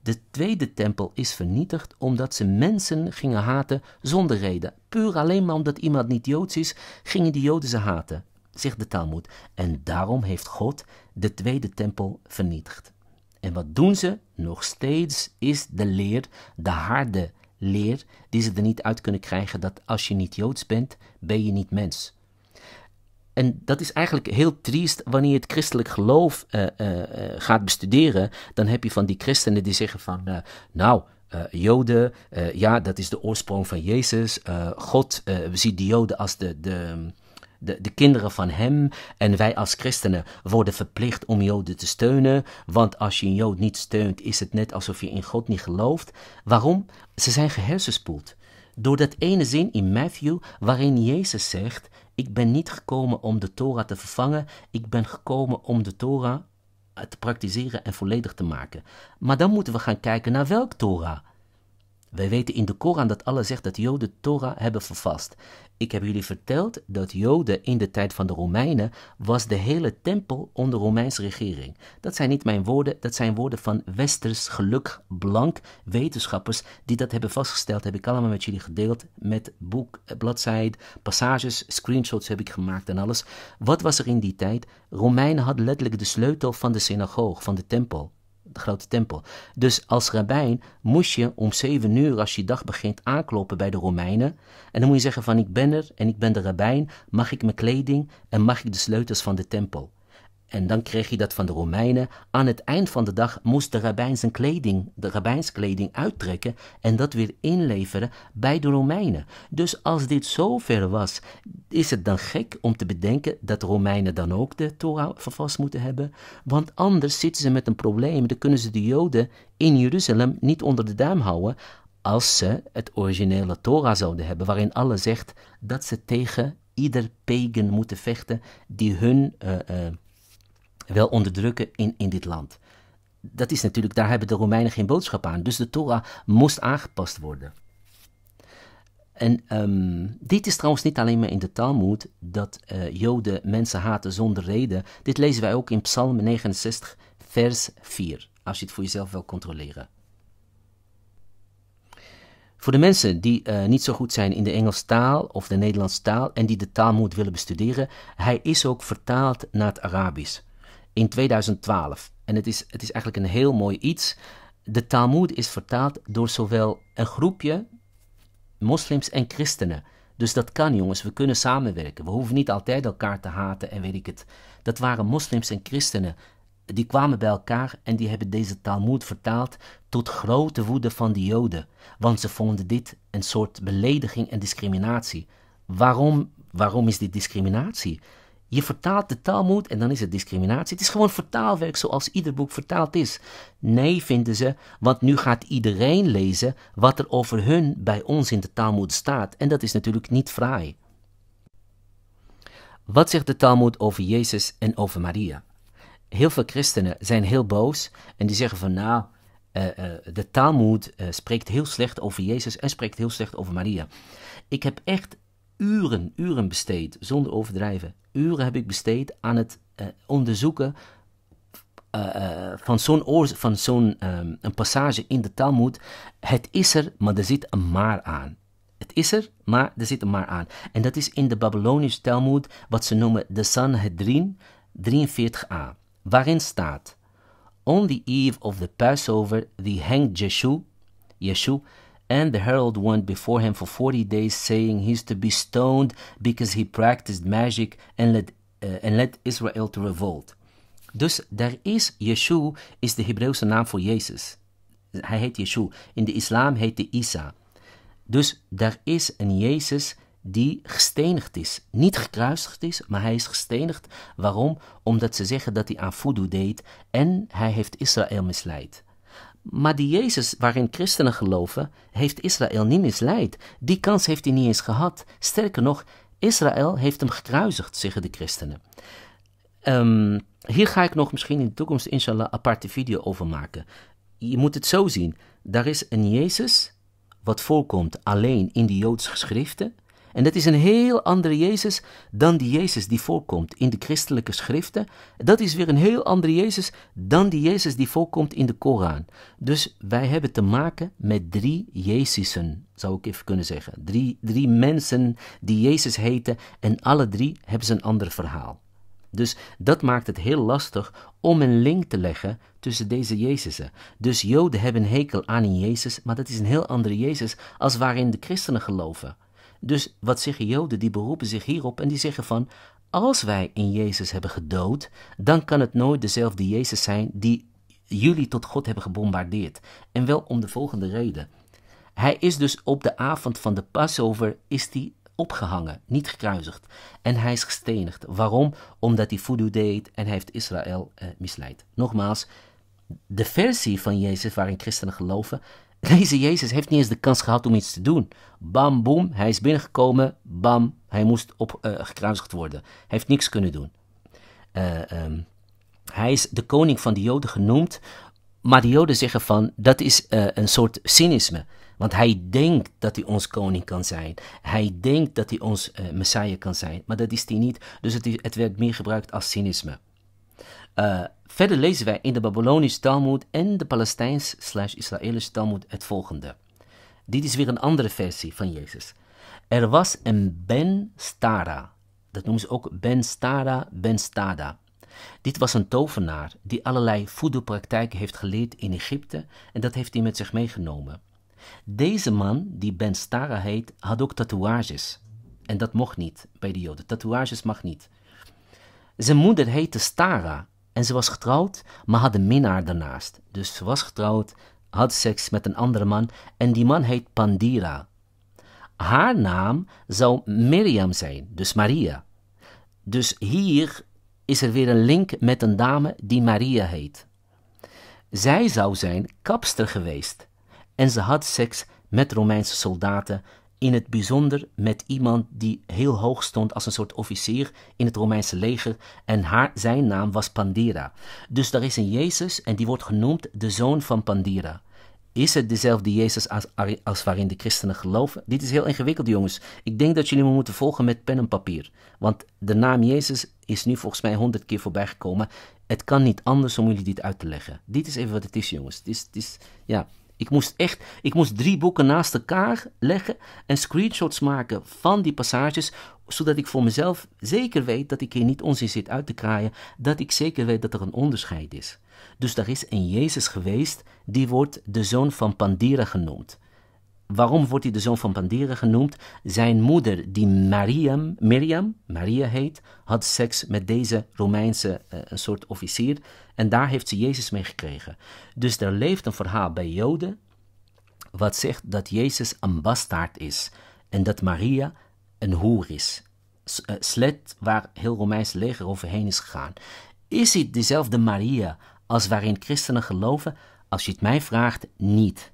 De tweede tempel is vernietigd omdat ze mensen gingen haten zonder reden. Puur alleen maar omdat iemand niet Joods is, gingen de Joden ze haten, zegt de Talmud. En daarom heeft God de tweede tempel vernietigd. En wat doen ze? Nog steeds is de leer, de harde leer, die ze er niet uit kunnen krijgen dat als je niet joods bent, ben je niet mens. En dat is eigenlijk heel triest wanneer je het christelijk geloof eh, eh, eh, gaat bestuderen. Dan heb je van die christenen die zeggen van, nou, Joden, ja, dat is de oorsprong van Jezus. Uh, God ziet de Joden als de, de, de, de kinderen van hem en wij als christenen worden verplicht om Joden te steunen, want als je een Jood niet steunt, is het net alsof je in God niet gelooft. Waarom? Ze zijn gehersenspoeld. Door dat ene zin in Matthew waarin Jezus zegt: Ik ben niet gekomen om de Torah te vervangen, ik ben gekomen om de Torah te praktiseren en volledig te maken. Maar dan moeten we gaan kijken naar welk Torah. Wij weten in de Koran dat Allah zegt dat Joden Torah hebben vervast. Ik heb jullie verteld dat Joden in de tijd van de Romeinen was de hele tempel onder Romeinse regering. Dat zijn niet mijn woorden, dat zijn woorden van westers geluk blank wetenschappers die dat hebben vastgesteld. Heb ik allemaal met jullie gedeeld met boek, eh, bladzijde, passages, screenshots heb ik gemaakt en alles. Wat was er in die tijd? Romeinen hadden letterlijk de sleutel van de synagoog, van de tempel de grote tempel. Dus als rabbijn moest je om zeven uur, als je dag begint, aankloppen bij de Romeinen. En dan moet je zeggen van ik ben er en ik ben de rabbijn, mag ik mijn kleding en mag ik de sleutels van de tempel. En dan kreeg je dat van de Romeinen. Aan het eind van de dag moest de rabbijn zijn kleding, de rabbijnskleding uittrekken en dat weer inleveren bij de Romeinen. Dus als dit zover was, is het dan gek om te bedenken dat de Romeinen dan ook de Torah vervast moeten hebben? Want anders zitten ze met een probleem. Dan kunnen ze de Joden in Jeruzalem niet onder de duim houden als ze het originele Torah zouden hebben, waarin Allah zegt dat ze tegen ieder pagan moeten vechten die hun eh, eh, wel onderdrukken in, in dit land. Dat is natuurlijk, daar hebben de Romeinen geen boodschap aan. Dus de Torah moest aangepast worden. En ehm, dit is trouwens niet alleen maar in de Talmud dat eh, Joden mensen haten zonder reden. Dit lezen wij ook in Psalm 69, vers 4, als je het voor jezelf wil controleren. Voor de mensen die eh, niet zo goed zijn in de Engelse taal of de Nederlandse taal en die de Talmud willen bestuderen, hij is ook vertaald naar het Arabisch in 2012. En het is, het is eigenlijk een heel mooi iets. De Talmud is vertaald door zowel een groepje moslims en christenen. Dus dat kan, jongens. We kunnen samenwerken. We hoeven niet altijd elkaar te haten en weet ik het. Dat waren moslims en christenen. Die kwamen bij elkaar en die hebben deze Talmud vertaald tot grote woede van de Joden. Want ze vonden dit een soort belediging en discriminatie. Waarom, waarom is dit discriminatie? Je vertaalt de Talmud en dan is het discriminatie. Het is gewoon vertaalwerk zoals ieder boek vertaald is. Nee, vinden ze, want nu gaat iedereen lezen wat er over hun bij ons in de Talmud staat. En dat is natuurlijk niet fraai. Wat zegt de Talmud over Jezus en over Maria? Heel veel christenen zijn heel boos en die zeggen van nou, eh, eh, de Talmud eh, spreekt heel slecht over Jezus en spreekt heel slecht over Maria. Ik heb echt uren, uren besteed, zonder overdrijven. Uren heb ik besteed aan het eh, onderzoeken eh, eh, van zo'n, ehm, passage in de Talmud. Het is er, maar er zit een maar aan. Het is er, maar er zit een maar aan. En dat is in de Babylonische Talmud, wat ze noemen de Sanhedrin 43a, waarin staat: On the eve of the Passover, the hanged Jeshu, Yeshu And the herald went before him for 40 days, saying, He is to be stoned because he practiced magic and led, uh, and led Israel to revolt. Dus daar is Yeshua, is de Hebreeuwse naam voor Jezus. Hij heet Yeshua. In de islam heet hij Isa. Dus daar is een Jezus die gestenigd is. Niet gekruisigd is, maar hij is gestenigd. Waarom? Omdat ze zeggen dat hij aan voodoo deed en hij heeft Israël misleid. Maar die Jezus waarin christenen geloven, heeft Israël niet misleid. Die kans heeft hij niet eens gehad. Sterker nog, Israël heeft hem gekruisigd, zeggen de christenen. Ehm, hier ga ik nog misschien in de toekomst, inshallah, een aparte video over maken. Je moet het zo zien: daar is een Jezus, wat voorkomt alleen in de Joodse geschriften. En dat is een heel andere Jezus dan die Jezus die voorkomt in de christelijke schriften. Dat is weer een heel andere Jezus dan die Jezus die voorkomt in de Koran. Dus wij hebben te maken met drie Jezusen, zou ik even kunnen zeggen. Drie, drie mensen die Jezus heten en alle drie hebben ze een ander verhaal. Dus dat maakt het heel lastig om een link te leggen tussen deze Jezusen. Dus Joden hebben hekel aan een Jezus, maar dat is een heel andere Jezus als waarin de christenen geloven. Dus wat zeggen Joden? Die beroepen zich hierop en die zeggen van, als wij in Jezus hebben gedood, dan kan het nooit dezelfde Jezus zijn die jullie tot God hebben gebombardeerd. En wel om de volgende reden. Hij is dus op de avond van de Passover is die opgehangen, niet gekruisigd. En hij is gestenigd. Waarom? Omdat hij voodoo deed en hij heeft Israël eh, misleid. Nogmaals, de versie van Jezus waarin christenen geloven, <laughs> Deze Jezus heeft niet eens de kans gehad om iets te doen. Bam, boem, hij is binnengekomen. Bam, hij moest op, eh, gekruisigd worden. Hij heeft niks kunnen doen. Eh, ehm, hij is de koning van de Joden genoemd. Maar de Joden zeggen van, dat is eh, een soort cynisme. Want hij denkt dat hij ons koning kan zijn. Hij denkt dat hij ons uh, messiah kan zijn. Maar dat is hij niet. Dus het, het werd meer gebruikt als cynisme. Uh, Verder lezen wij in de Babylonische Talmud en de Palestijns-Israëlische Talmud het volgende. Dit is weer een andere versie van Jezus. Er was een Ben Stara. Dat noemen ze ook Ben Stara, Ben Stada. Dit was een tovenaar die allerlei voedselpraktijken heeft geleerd in Egypte en dat heeft hij met zich meegenomen. Deze man, die Ben Stara heet, had ook tatoeages. En dat mocht niet bij de Joden. Tatoeages mag niet. Zijn moeder heette Stara en ze was getrouwd, maar had een minnaar daarnaast. Dus ze was getrouwd, had seks met een andere man en die man heet Pandira. Haar naam zou Miriam zijn, dus Maria. Dus hier is er weer een link met een dame die Maria heet. Zij zou zijn kapster geweest en ze had seks met Romeinse soldaten in het bijzonder met iemand die heel hoog stond als een soort officier in het Romeinse leger en haar, zijn naam was Pandira. Dus daar is een Jezus en die wordt genoemd de zoon van Pandira. Is het dezelfde Jezus als, als waarin de christenen geloven? Dit is heel ingewikkeld, jongens. Ik denk dat jullie me moeten volgen met pen en papier. Want de naam Jezus is nu volgens mij honderd keer voorbij gekomen. Het kan niet anders om jullie dit uit te leggen. Dit is even wat het is, jongens. Het is, het is ja, ik moest echt, ik moest drie boeken naast elkaar leggen en screenshots maken van die passages, zodat ik voor mezelf zeker weet dat ik hier niet onzin zit uit te kraaien, dat ik zeker weet dat er een onderscheid is. Dus daar is een Jezus geweest, die wordt de zoon van Pandira genoemd waarom wordt hij de zoon van Pandira genoemd? Zijn moeder, die Mariam, Miriam, Maria heet, had seks met deze Romeinse eh, een soort officier. En daar heeft ze Jezus mee gekregen. Dus er leeft een verhaal bij Joden wat zegt dat Jezus een bastaard is. En dat Maria een hoer is. S eh, slet waar heel Romeins leger overheen is gegaan. Is het dezelfde Maria als waarin christenen geloven? Als je het mij vraagt, niet.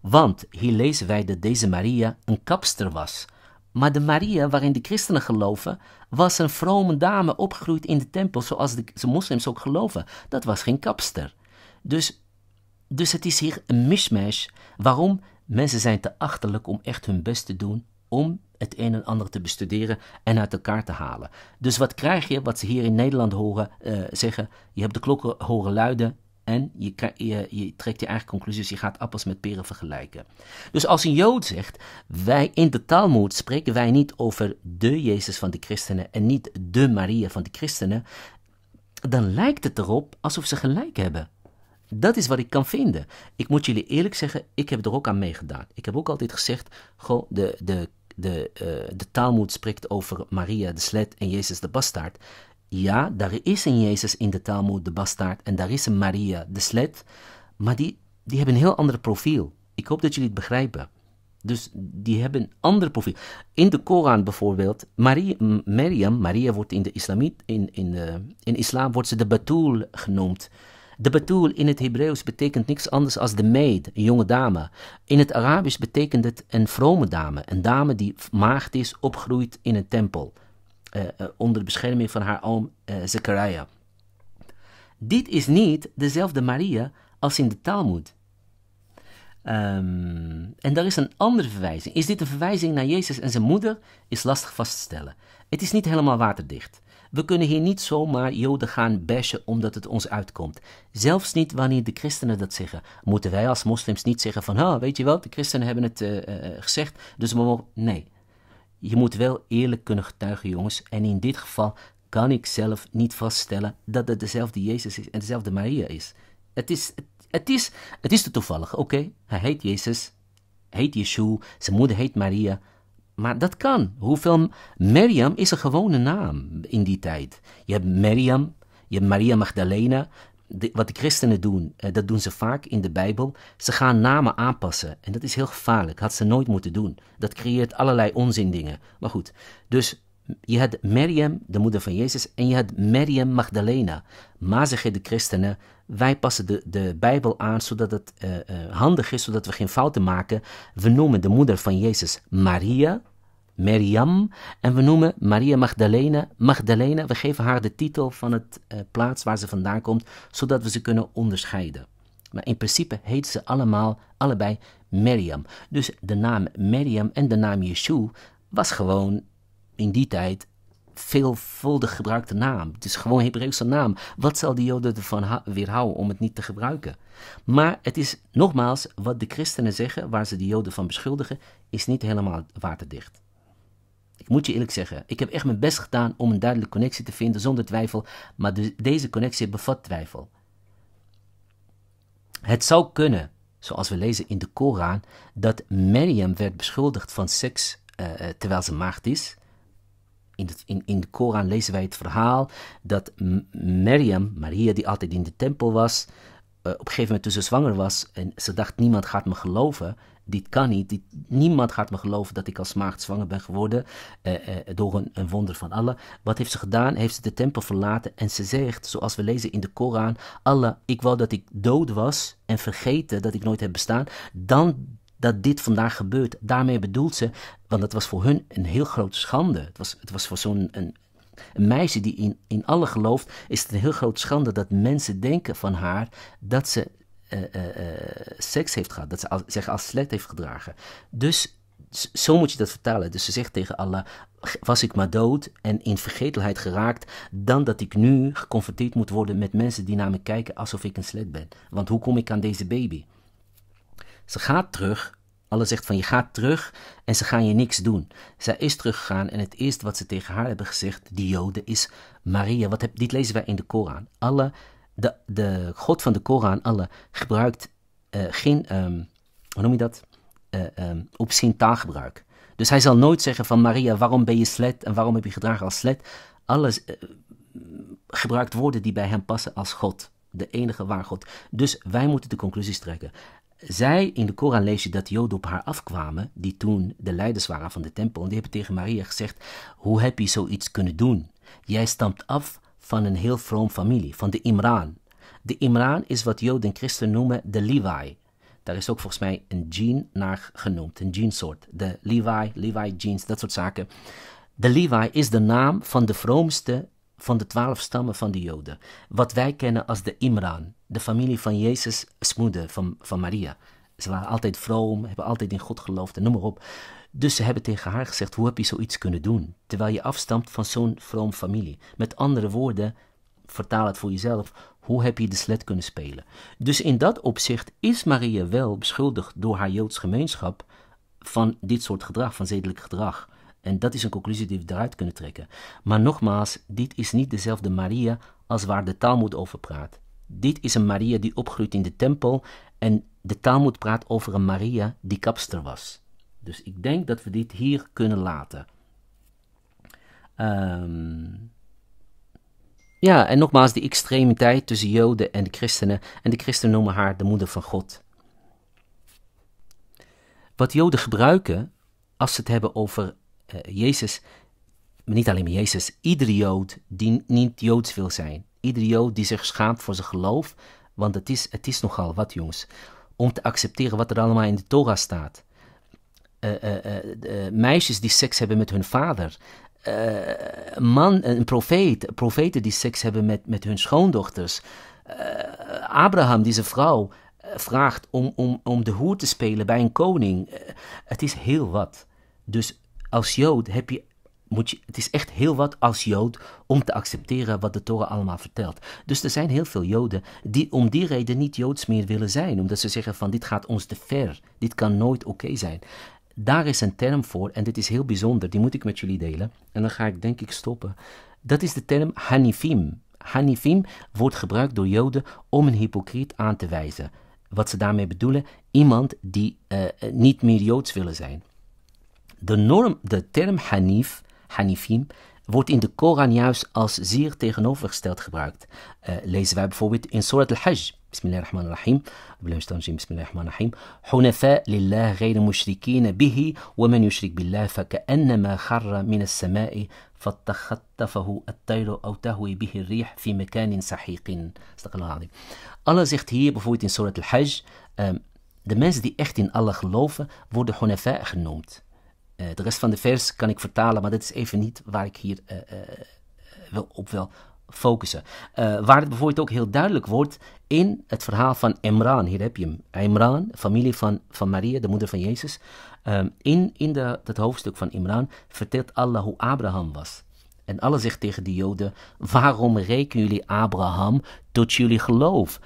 Want hier lezen wij dat deze Maria een kapster was. Maar de Maria waarin de christenen geloven, was een vrome dame opgegroeid in de tempel, zoals de, de moslims ook geloven. Dat was geen kapster. Dus, dus het is hier een mismatch. Waarom? Mensen zijn te achterlijk om echt hun best te doen om het een en ander te bestuderen en uit elkaar te halen. Dus wat krijg je, wat ze hier in Nederland horen eh, zeggen? Je hebt de klokken horen luiden en je, je, je, trekt je eigen conclusies, je gaat appels met peren vergelijken. Dus als een Jood zegt, wij in de Talmud spreken wij niet over de Jezus van de christenen en niet de Maria van de christenen, dan lijkt het erop alsof ze gelijk hebben. Dat is wat ik kan vinden. Ik moet jullie eerlijk zeggen, ik heb er ook aan meegedaan. Ik heb ook altijd gezegd, de, de, de, eh, de Talmud spreekt over Maria de slet en Jezus de bastaard. Ja, daar is een Jezus in de Talmud, de bastaard, en daar is een Maria, de slet, maar die, die hebben een heel ander profiel. Ik hoop dat jullie het begrijpen. Dus die hebben een ander profiel. In de Koran bijvoorbeeld, Maria, Maryam, Maria wordt in de, islamiet, in, in, eh, in islam wordt ze de Batool genoemd. De Batool in het Hebreeuws betekent niks anders als de meid, een jonge dame. In het Arabisch betekent het een vrome dame, een dame die maagd is, opgroeit in een tempel. Eh, eh, onder bescherming van haar oom eh, Zechariah. Dit is niet dezelfde Maria als in de Talmud. Ehm, en daar is een andere verwijzing. Is dit een verwijzing naar Jezus en zijn moeder? Is lastig vast te stellen. Het is niet helemaal waterdicht. We kunnen hier niet zomaar Joden gaan bashen omdat het ons uitkomt. Zelfs niet wanneer de christenen dat zeggen. Moeten wij als moslims niet zeggen van, weet je wel, de christenen hebben het gezegd, dus we mogen... Nee, je moet wel eerlijk kunnen getuigen, jongens. En in dit geval kan ik zelf niet vaststellen dat het dezelfde Jezus is en dezelfde Maria is. Het is, het, is, het is te toevallig, oké? Hij heet Jezus, heet Yeshua, zijn moeder heet Maria. Maar dat kan. Hoeveel... Miriam is een gewone naam in die tijd. Je hebt Miriam, je hebt Maria Magdalena, wat de christenen doen, eh, dat doen ze vaak in de Bijbel. Ze gaan namen aanpassen. En dat is heel gevaarlijk. Had ze nooit moeten doen. Dat creëert allerlei onzindingen. Maar goed, dus je had Mariam, de moeder van Jezus, en je had Meriam Magdalena. Maar zeggen de christenen, wij passen de, de Bijbel aan zodat het eh, eh, handig is, zodat we geen fouten maken. We noemen de moeder van Jezus Maria, Meriam. En we noemen Maria Magdalena, Magdalena. We geven haar de titel van het eh, plaats waar ze vandaan komt, zodat we ze kunnen onderscheiden. Maar in principe heet ze allemaal, allebei Meriam. Dus de naam Meriam en de naam Yeshua was gewoon in die tijd veelvuldig gebruikte naam. Het is gewoon een Hebreeuwse naam. Wat zal de Joden ervan weerhouden om het niet te gebruiken? Maar het is nogmaals, wat de christenen zeggen, waar ze de Joden van beschuldigen, is niet helemaal waterdicht. Ik moet je eerlijk zeggen, ik heb echt mijn best gedaan om een duidelijke connectie te vinden zonder twijfel, maar dus deze connectie bevat twijfel. Het zou kunnen, zoals we lezen in de Koran, dat Maryam werd beschuldigd van seks eh, eh, terwijl ze maagd is. In, het, in, in, de Koran lezen wij het verhaal dat Maryam, Maria die altijd in de tempel was, eh, op een gegeven moment toen ze zwanger was en ze dacht niemand gaat me geloven dit kan niet. niemand gaat me geloven dat ik als maagd zwanger ben geworden eh, eh, door een, wonder van Allah. Wat heeft ze gedaan? Heeft ze de tempel verlaten en ze zegt, zoals we lezen in de Koran, Allah, ik wou dat ik dood was en vergeten dat ik nooit heb bestaan. Dan dat dit vandaag gebeurt. Daarmee bedoelt ze, want dat was voor hun een heel grote schande. Het was, het was voor zo'n een, een meisje die in, in Allah gelooft, is het een heel grote schande dat mensen denken van haar dat ze eh, eh, eh, seks heeft gehad, dat ze als, zich als slet heeft gedragen. Dus zo moet je dat vertalen. Dus ze zegt tegen Allah: Was ik maar dood en in vergetelheid geraakt, dan dat ik nu geconfronteerd moet worden met mensen die naar me kijken alsof ik een slet ben. Want hoe kom ik aan deze baby? Ze gaat terug. Allah zegt van je gaat terug en ze gaan je niks doen. Zij is teruggegaan en het eerste wat ze tegen haar hebben gezegd, die Joden, is Maria. Wat heb, dit lezen wij in de Koran. Allah de, de God van de Koran, Allah, gebruikt eh, geen, ehm, hoe noem je dat? op eh, um, ehm, taalgebruik. Dus hij zal nooit zeggen van Maria, waarom ben je slet en waarom heb je gedragen als slet? Alles eh, gebruikt woorden die bij hem passen als God, de enige waar God. Dus wij moeten de conclusies trekken. Zij, in de Koran lees je dat Joden op haar afkwamen, die toen de leiders waren van de tempel. En die hebben tegen Maria gezegd, hoe heb je zoiets kunnen doen? Jij stamt af van een heel vroom familie, van de Imran. De Imran is wat Joden en Christen noemen de Levi. Daar is ook volgens mij een gene naar genoemd, een jeansoort. De Levi, Levi jeans, dat soort zaken. De Levi is de naam van de vroomste van de twaalf stammen van de Joden. Wat wij kennen als de Imran, de familie van Jezus' Smoede, van, van Maria. Ze waren altijd vroom, hebben altijd in God geloofd en noem maar op. Dus ze hebben tegen haar gezegd: Hoe heb je zoiets kunnen doen? Terwijl je afstamt van zo'n vroom familie. Met andere woorden, vertaal het voor jezelf: Hoe heb je de slet kunnen spelen? Dus in dat opzicht is Maria wel beschuldigd door haar Joods gemeenschap van dit soort gedrag, van zedelijk gedrag. En dat is een conclusie die we eruit kunnen trekken. Maar nogmaals, dit is niet dezelfde Maria als waar de Talmud over praat. Dit is een Maria die opgroeit in de tempel en de Talmud praat over een Maria die kapster was. Dus ik denk dat we dit hier kunnen laten. Ehm, ja, en nogmaals, die extremiteit tussen Joden en de christenen. En de christenen noemen haar de moeder van God. Wat Joden gebruiken als ze het hebben over eh, Jezus, maar niet alleen maar Jezus, iedere Jood die niet Joods wil zijn. Iedere Jood die zich schaamt voor zijn geloof, want het is, het is nogal wat jongens. Om te accepteren wat er allemaal in de Torah staat. Eh, eh, eh, meisjes die seks hebben met hun vader. man, een profeet, profeten die seks hebben met, met hun schoondochters. Abraham, die zijn vrouw, vraagt om, om, om de hoer te spelen bij een koning. het is heel wat. Dus als Jood heb je, moet je, het is echt heel wat als Jood om te accepteren wat de Torah allemaal vertelt. Dus er zijn heel veel Joden die om die reden niet Joods meer willen zijn, omdat ze zeggen van dit gaat ons te ver, dit kan nooit oké zijn. Daar is een term voor en dit is heel bijzonder, die moet ik met jullie delen. En dan ga ik denk ik stoppen. Dat is de term Hanifim. Hanifim wordt gebruikt door Joden om een hypocriet aan te wijzen. Wat ze daarmee bedoelen, iemand die eh, eh, niet meer Joods willen zijn. De, norm, de term Hanif, Hanifim, wordt in de Koran juist als zeer tegenovergesteld gebruikt. Eh, lezen wij bijvoorbeeld in Surat al-Hajj. بسم الله الرحمن الرحيم قبل ما بسم الله الرحمن الرحيم حنفاء لله غير مشركين به ومن يشرك بالله فكأنما خر من السماء فتخطفه الطير أو تهوي به الريح في مكان سحيق استغفر الله العظيم الله زيخت هي بفوت سورة الحج de mensen die echt in Allah geloven worden حنفاء genoemd eh, de rest van de vers kan ik vertalen maar dat is even niet waar ik hier uh, uh, wel op wil focussen. Eh, waar het bijvoorbeeld ook heel duidelijk wordt in het verhaal van Imran. Hier heb je hem. Imran, familie van, van Maria, de moeder van Jezus. Ehm, in in de, dat hoofdstuk van Imran vertelt Allah hoe Abraham was. En Allah zegt tegen de Joden: Waarom rekenen jullie Abraham tot jullie geloof?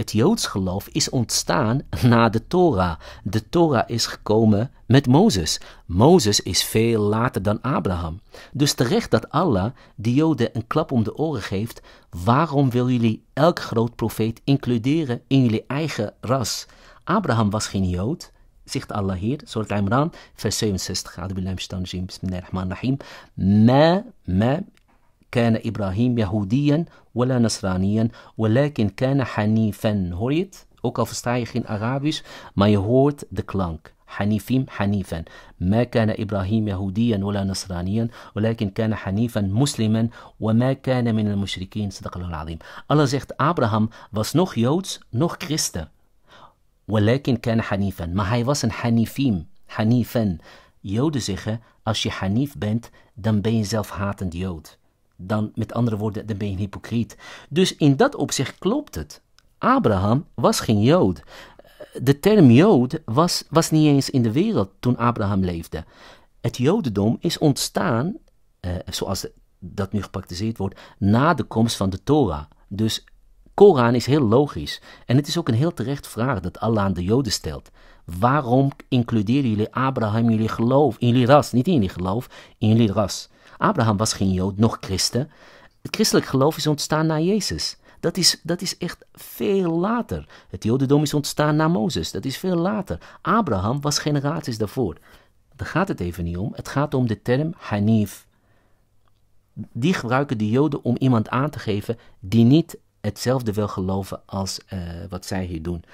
Het Joods geloof is ontstaan na de Torah. De Torah is gekomen met Mozes. Mozes is veel later dan Abraham. Dus terecht dat Allah de Joden een klap om de oren geeft. Waarom willen jullie elk groot profeet includeren in jullie eigen ras? Abraham was geen Jood, zegt Allah hier, Surat Imran, vers 67, Adibulaim Shtan Jim, Bismillahirrahmanirrahim. me. ma كان إبراهيم يهوديا ولا ook al versta je geen Arabisch, maar je hoort de klank. Hanifim, Hanifen. Ibrahim Muslimen, al azim Allah zegt, Abraham was nog Joods, nog Christen. Walakin Maar hij was een Hanifim, Hanifen, Joden zeggen, als je Hanif bent, dan ben je zelf hatend Jood. Dan met andere woorden, dan ben je een hypocriet. Dus in dat opzicht klopt het. Abraham was geen Jood. De term Jood was, was niet eens in de wereld toen Abraham leefde. Het Jodendom is ontstaan, eh, zoals dat nu gepraktiseerd wordt, na de komst van de Torah. Dus Koran is heel logisch. En het is ook een heel terecht vraag dat Allah aan de Joden stelt. Waarom includeren jullie Abraham in jullie geloof, in jullie ras? Niet in jullie geloof, in jullie ras. Abraham was geen Jood, nog christen. Het christelijk geloof is ontstaan na Jezus. Dat is, dat is echt veel later. Het Jodendom is ontstaan na Mozes. Dat is veel later. Abraham was generaties daarvoor. Daar gaat het even niet om. Het gaat om de term Hanif. Die gebruiken de Joden om iemand aan te geven die niet hetzelfde wil geloven als eh, wat zij hier doen.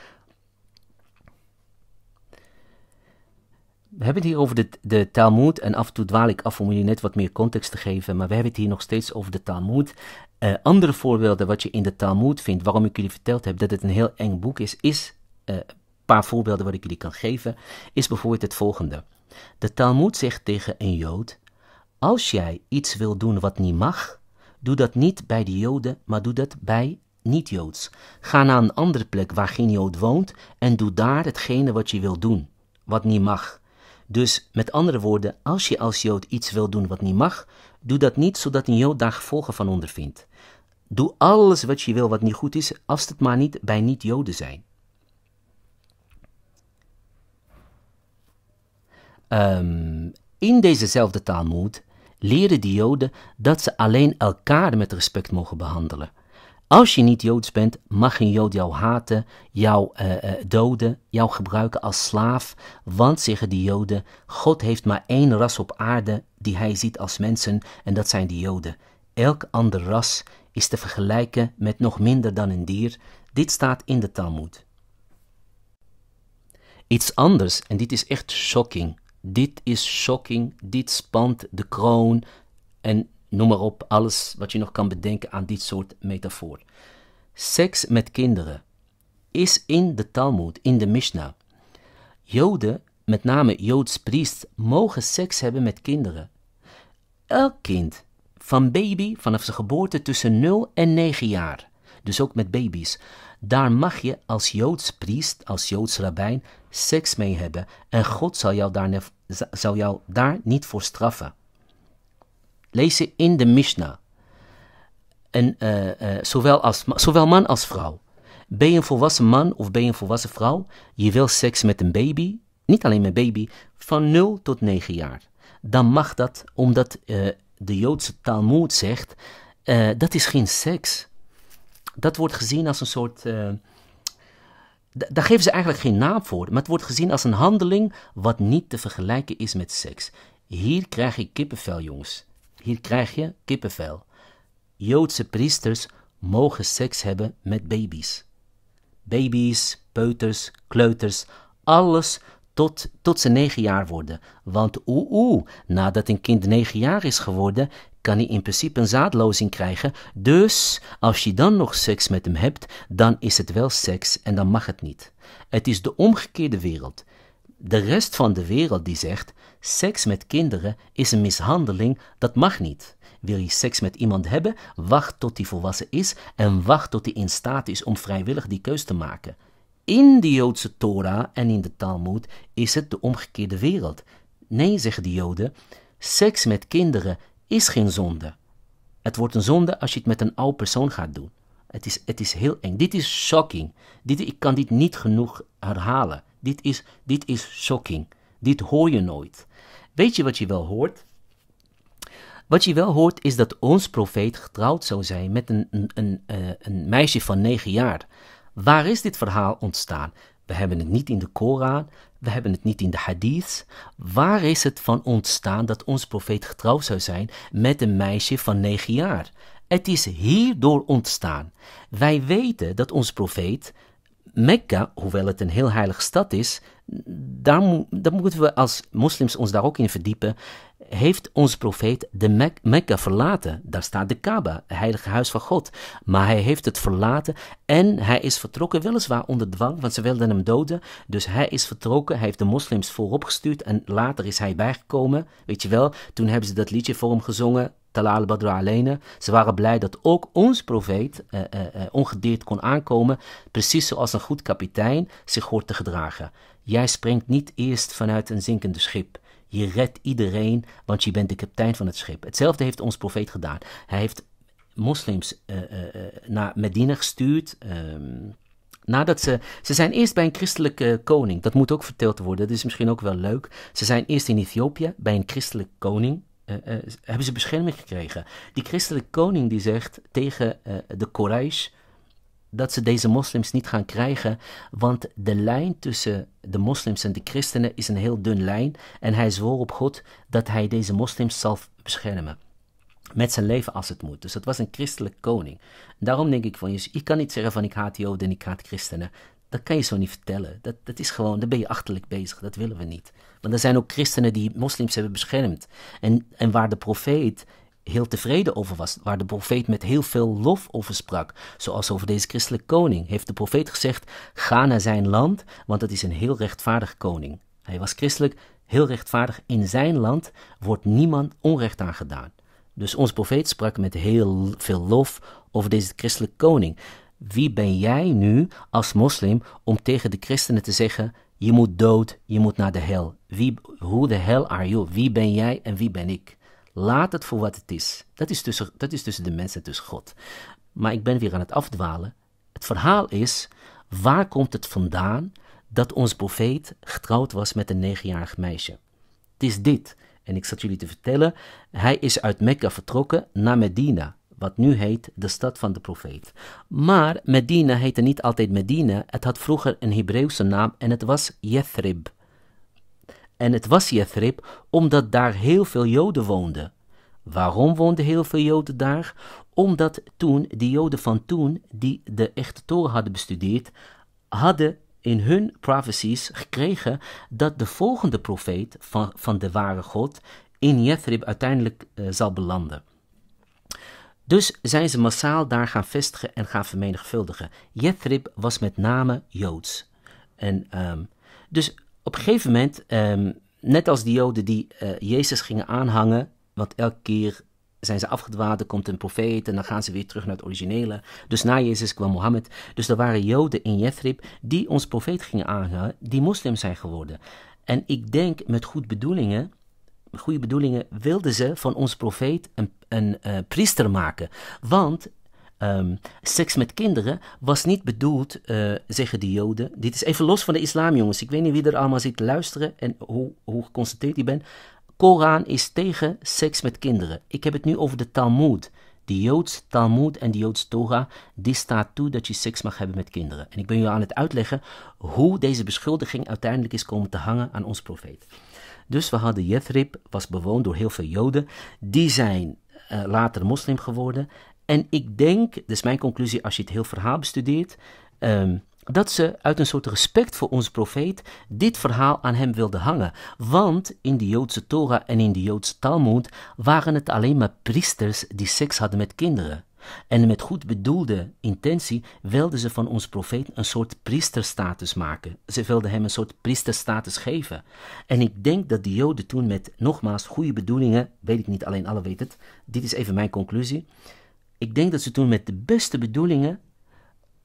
we hebben het hier over de, de Talmud. En af en toe dwaal ik af om jullie net wat meer context te geven. Maar we hebben het hier nog steeds over de Talmud. Eh, andere voorbeelden wat je in de Talmud vindt, waarom ik jullie verteld heb dat het een heel eng boek is, is eh, een paar voorbeelden wat ik jullie kan geven, is bijvoorbeeld het volgende. De Talmud zegt tegen een Jood: Als jij iets wil doen wat niet mag, doe dat niet bij de Joden, maar doe dat bij niet-Joods. Ga naar een andere plek waar geen Jood woont en doe daar hetgene wat je wil doen, wat niet mag. Dus met andere woorden, als je als Jood iets wil doen wat niet mag, doe dat niet zodat een Jood daar gevolgen van ondervindt. Doe alles wat je wil wat niet goed is, als het maar niet bij niet-Joden zijn. Ehm, in dezezelfde Taalmoed leren de Joden dat ze alleen elkaar met respect mogen behandelen. Als je niet Joods bent, mag een Jood jou haten, jou eh, eh, doden, jou gebruiken als slaaf. Want, zeggen de Joden, God heeft maar één ras op aarde die hij ziet als mensen en dat zijn de Joden. Elk ander ras is te vergelijken met nog minder dan een dier. Dit staat in de Talmud. Iets anders, en dit is echt shocking. Dit is shocking, dit spant de kroon en noem maar op, alles wat je nog kan bedenken aan dit soort metafoor. Seks met kinderen is in de Talmud, in de Mishnah. Joden, met name Joods priest, mogen seks hebben met kinderen. Elk kind, van baby vanaf zijn geboorte tussen 0 en 9 jaar, dus ook met baby's. Daar mag je als Joods priest, als Joods rabbijn, seks mee hebben en God zal jou daar, zal jou daar niet voor straffen lezen in de Mishnah. En, eh, eh, zowel, als, zowel man als vrouw. Ben je een volwassen man of ben je een volwassen vrouw? Je wil seks met een baby, niet alleen met baby, van 0 tot 9 jaar. Dan mag dat, omdat eh, de Joodse Talmud zegt, dat is geen seks. Dat wordt gezien als een soort daar geven ze eigenlijk geen naam voor, maar het wordt gezien als een handeling wat niet te vergelijken is met seks. Hier krijg ik kippenvel, jongens. Hier krijg je kippenvel. Joodse priesters mogen seks hebben met baby's. Baby's, peuters, kleuters, alles tot, tot ze negen jaar worden. Want oeh oeh, nadat een kind negen jaar is geworden, kan hij in principe een zaadlozing krijgen. Dus als je dan nog seks met hem hebt, dan is het wel seks en dan mag het niet. Het is de omgekeerde wereld de rest van de wereld die zegt, seks met kinderen is een mishandeling, dat mag niet. Wil je seks met iemand hebben, wacht tot hij volwassen is en wacht tot hij in staat is om vrijwillig die keus te maken. In de Joodse Torah en in de Talmud is het de omgekeerde wereld. Nee, zeggen de Joden, seks met kinderen is geen zonde. Het wordt een zonde als je het met een oud persoon gaat doen. Het is, het is heel eng. Dit is shocking. Dit, ik kan dit niet genoeg herhalen. Dit is, dit is shocking. Dit hoor je nooit. Weet je wat je wel hoort? Wat je wel hoort is dat ons profeet getrouwd zou zijn met een, een, een, eh, een meisje van 9 jaar. Waar is dit verhaal ontstaan? We hebben het niet in de Koran, we hebben het niet in de hadiths. Waar is het van ontstaan dat ons profeet getrouwd zou zijn met een meisje van 9 jaar? Het is hierdoor ontstaan. Wij weten dat ons profeet Mekka, hoewel het een heel heilige stad is, daar, moeten we als moslims ons daar ook in verdiepen. Heeft onze profeet de Mek Mekka verlaten? Daar staat de Kaaba, het heilige huis van God. Maar hij heeft het verlaten en hij is vertrokken, weliswaar onder dwang, want ze wilden hem doden. Dus hij is vertrokken, hij heeft de moslims voorop gestuurd en later is hij bijgekomen. Weet je wel, toen hebben ze dat liedje voor hem gezongen. Talal al-Badr Ze waren blij dat ook ons profeet eh, eh, eh, ongedeerd kon aankomen, precies zoals een goed kapitein zich hoort te gedragen. Jij springt niet eerst vanuit een zinkende schip. Je redt iedereen, want je bent de kapitein van het schip. Hetzelfde heeft ons profeet gedaan. Hij heeft moslims naar Medina gestuurd. Ehm, nadat ze, ze zijn eerst bij een christelijke koning, dat moet ook verteld worden, dat is misschien ook wel leuk. Ze zijn eerst in Ethiopië bij een christelijke koning, uh, hebben ze bescherming gekregen. Die christelijke koning die zegt tegen eh, de Quraysh dat ze deze moslims niet gaan krijgen, want de lijn tussen de moslims en de christenen is een heel dun lijn en hij zwoer op God dat hij deze moslims zal beschermen. Met zijn leven als het moet. Dus dat was een christelijk koning. Daarom denk ik van, je kan niet zeggen van ik haat Joden en ik haat christenen. Dat kan je zo niet vertellen. Dat, dat is gewoon, daar ben je achterlijk bezig. Dat willen we niet. Want er zijn ook christenen die moslims hebben beschermd. En, en waar de profeet heel tevreden over was. Waar de profeet met heel veel lof over sprak. Zoals over deze christelijke koning. Heeft de profeet gezegd: Ga naar zijn land, want het is een heel rechtvaardig koning. Hij was christelijk, heel rechtvaardig. In zijn land wordt niemand onrecht aangedaan. Dus onze profeet sprak met heel veel lof over deze christelijke koning. Wie ben jij nu als moslim om tegen de christenen te zeggen: je moet dood, je moet naar de hel? Wie, hoe the hell are you? Wie ben jij en wie ben ik? Laat het voor wat het is. Dat is tussen, dat is tussen de mensen en tussen God. Maar ik ben weer aan het afdwalen. Het verhaal is: waar komt het vandaan dat ons profeet getrouwd was met een negenjarig meisje? Het is dit. En ik zat jullie te vertellen: hij is uit Mekka vertrokken naar Medina wat nu heet de stad van de profeet. Maar Medina heette niet altijd Medina, het had vroeger een Hebreeuwse naam en het was Yathrib. En het was Yathrib omdat daar heel veel Joden woonden. Waarom woonden heel veel Joden daar? Omdat toen de Joden van toen, die de echte Toren hadden bestudeerd, hadden in hun prophecies gekregen dat de volgende profeet van, van de ware God in Yathrib uiteindelijk eh, zal belanden. Dus zijn ze massaal daar gaan vestigen en gaan vermenigvuldigen. Yathrib was met name Joods. En, ehm, dus op een gegeven moment, ehm, net als die Joden die eh, Jezus gingen aanhangen, want elke keer zijn ze afgedwaald, komt een profeet en dan gaan ze weer terug naar het originele. Dus na Jezus kwam Mohammed. Dus er waren Joden in Yathrib die ons profeet gingen aanhangen, die moslim zijn geworden. En ik denk met goed bedoelingen, goede bedoelingen wilden ze van ons profeet een, een eh, priester maken. Want ehm, seks met kinderen was niet bedoeld, eh, zeggen de Joden. Dit is even los van de islam, jongens. Ik weet niet wie er allemaal zit te luisteren en hoe, hoe geconstateerd je bent. Koran is tegen seks met kinderen. Ik heb het nu over de Talmud. De Joods Talmud en de Joods Torah, die staat toe dat je seks mag hebben met kinderen. En ik ben je aan het uitleggen hoe deze beschuldiging uiteindelijk is komen te hangen aan ons profeet. Dus we hadden Yathrib, was bewoond door heel veel Joden. Die zijn eh, later moslim geworden. En ik denk, dus mijn conclusie als je het heel verhaal bestudeert, ehm, dat ze uit een soort respect voor onze profeet dit verhaal aan hem wilden hangen. Want in de Joodse Torah en in de Joodse Talmud waren het alleen maar priesters die seks hadden met kinderen. En met goed bedoelde intentie wilden ze van ons profeet een soort priesterstatus maken. Ze wilden hem een soort priesterstatus geven. En ik denk dat de Joden toen met nogmaals goede bedoelingen, weet ik niet, alleen alle weten het, dit is even mijn conclusie. Ik denk dat ze toen met de beste bedoelingen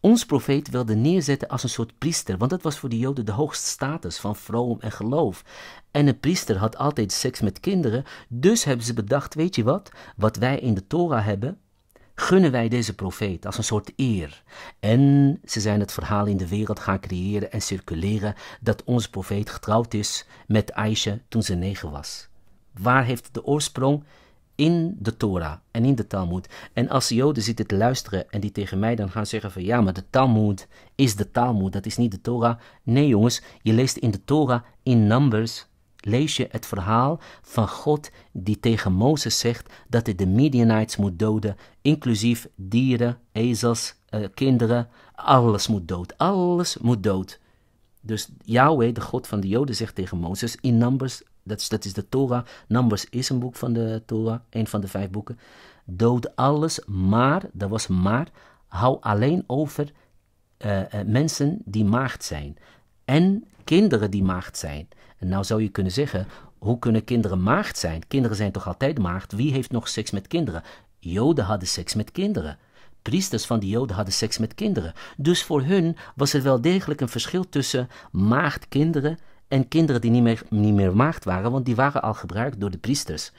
ons profeet wilde neerzetten als een soort priester, want dat was voor de Joden de hoogste status van vroom en geloof. En een priester had altijd seks met kinderen, dus hebben ze bedacht: weet je wat, wat wij in de Torah hebben, gunnen wij deze profeet als een soort eer. En ze zijn het verhaal in de wereld gaan creëren en circuleren dat onze profeet getrouwd is met Aisha toen ze negen was. Waar heeft de oorsprong? in de Torah en in de Talmud. En als Joden zitten te luisteren en die tegen mij dan gaan zeggen van ja, maar de Talmud is de Talmud, dat is niet de Torah. Nee jongens, je leest in de Torah in Numbers lees je het verhaal van God die tegen Mozes zegt dat hij de Midianites moet doden, inclusief dieren, ezels, eh, kinderen, alles moet dood, alles moet dood. Dus Yahweh, de God van de Joden, zegt tegen Mozes in Numbers dat is, dat is de Torah. Numbers is een boek van de Torah, een van de vijf boeken. Dood alles, maar, dat was maar, hou alleen over eh, eh, mensen die maagd zijn. En kinderen die maagd zijn. En nou zou je kunnen zeggen, hoe kunnen kinderen maagd zijn? Kinderen zijn toch altijd maagd? Wie heeft nog seks met kinderen? Joden hadden seks met kinderen. Priesters van de Joden hadden seks met kinderen. Dus voor hun was er wel degelijk een verschil tussen maagd kinderen en kinderen die niet meer, niet meer maagd waren, want die waren al gebruikt door de priesters.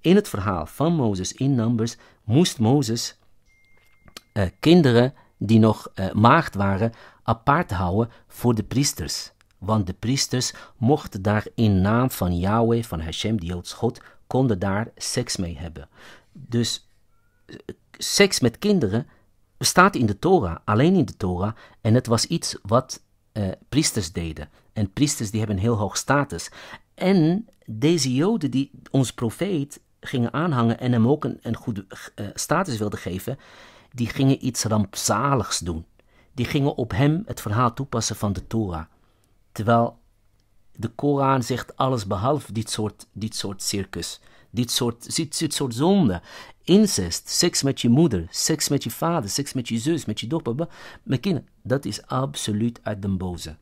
In het verhaal van Mozes in Numbers moest Mozes eh, kinderen die nog eh, maagd waren apart houden voor de priesters. Want de priesters mochten daar in naam van Yahweh, van Hashem, die Joods God, konden daar seks mee hebben. Dus eh, seks met kinderen staat in de Torah, alleen in de Torah. En het was iets wat priesters deden en priesters die hebben een heel hoog status. En deze joden die ons profeet gingen aanhangen en hem ook een, een goede eh, status wilden geven, die gingen iets rampzaligs doen. Die gingen op hem het verhaal toepassen van de Torah. Terwijl de Koran zegt alles behalve dit soort, dit soort circus, dit soort, dit, soort zonde. Incest, seks met je moeder, seks met je vader, seks met je zus, met je dochter, met kinderen. Dat is absoluut uit de boze.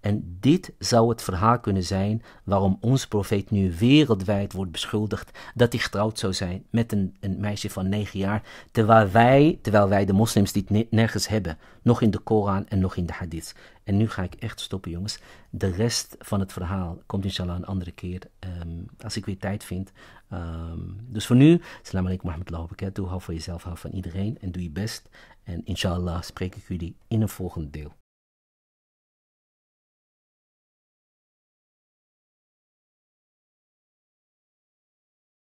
En dit zou het verhaal kunnen zijn waarom ons profeet nu wereldwijd wordt beschuldigd dat hij getrouwd zou zijn met een, een meisje van 9 jaar, terwijl wij, terwijl wij de moslims dit nergens hebben, nog in de Koran en nog in de hadith. En nu ga ik echt stoppen jongens. De rest van het verhaal komt inshallah een andere keer, ehm, als ik weer tijd vind. Ehm, dus voor nu, salam alaikum wa rahmatullahi Doe Hou voor jezelf, hou van iedereen en doe je best. En inshallah spreek ik jullie in een volgend deel.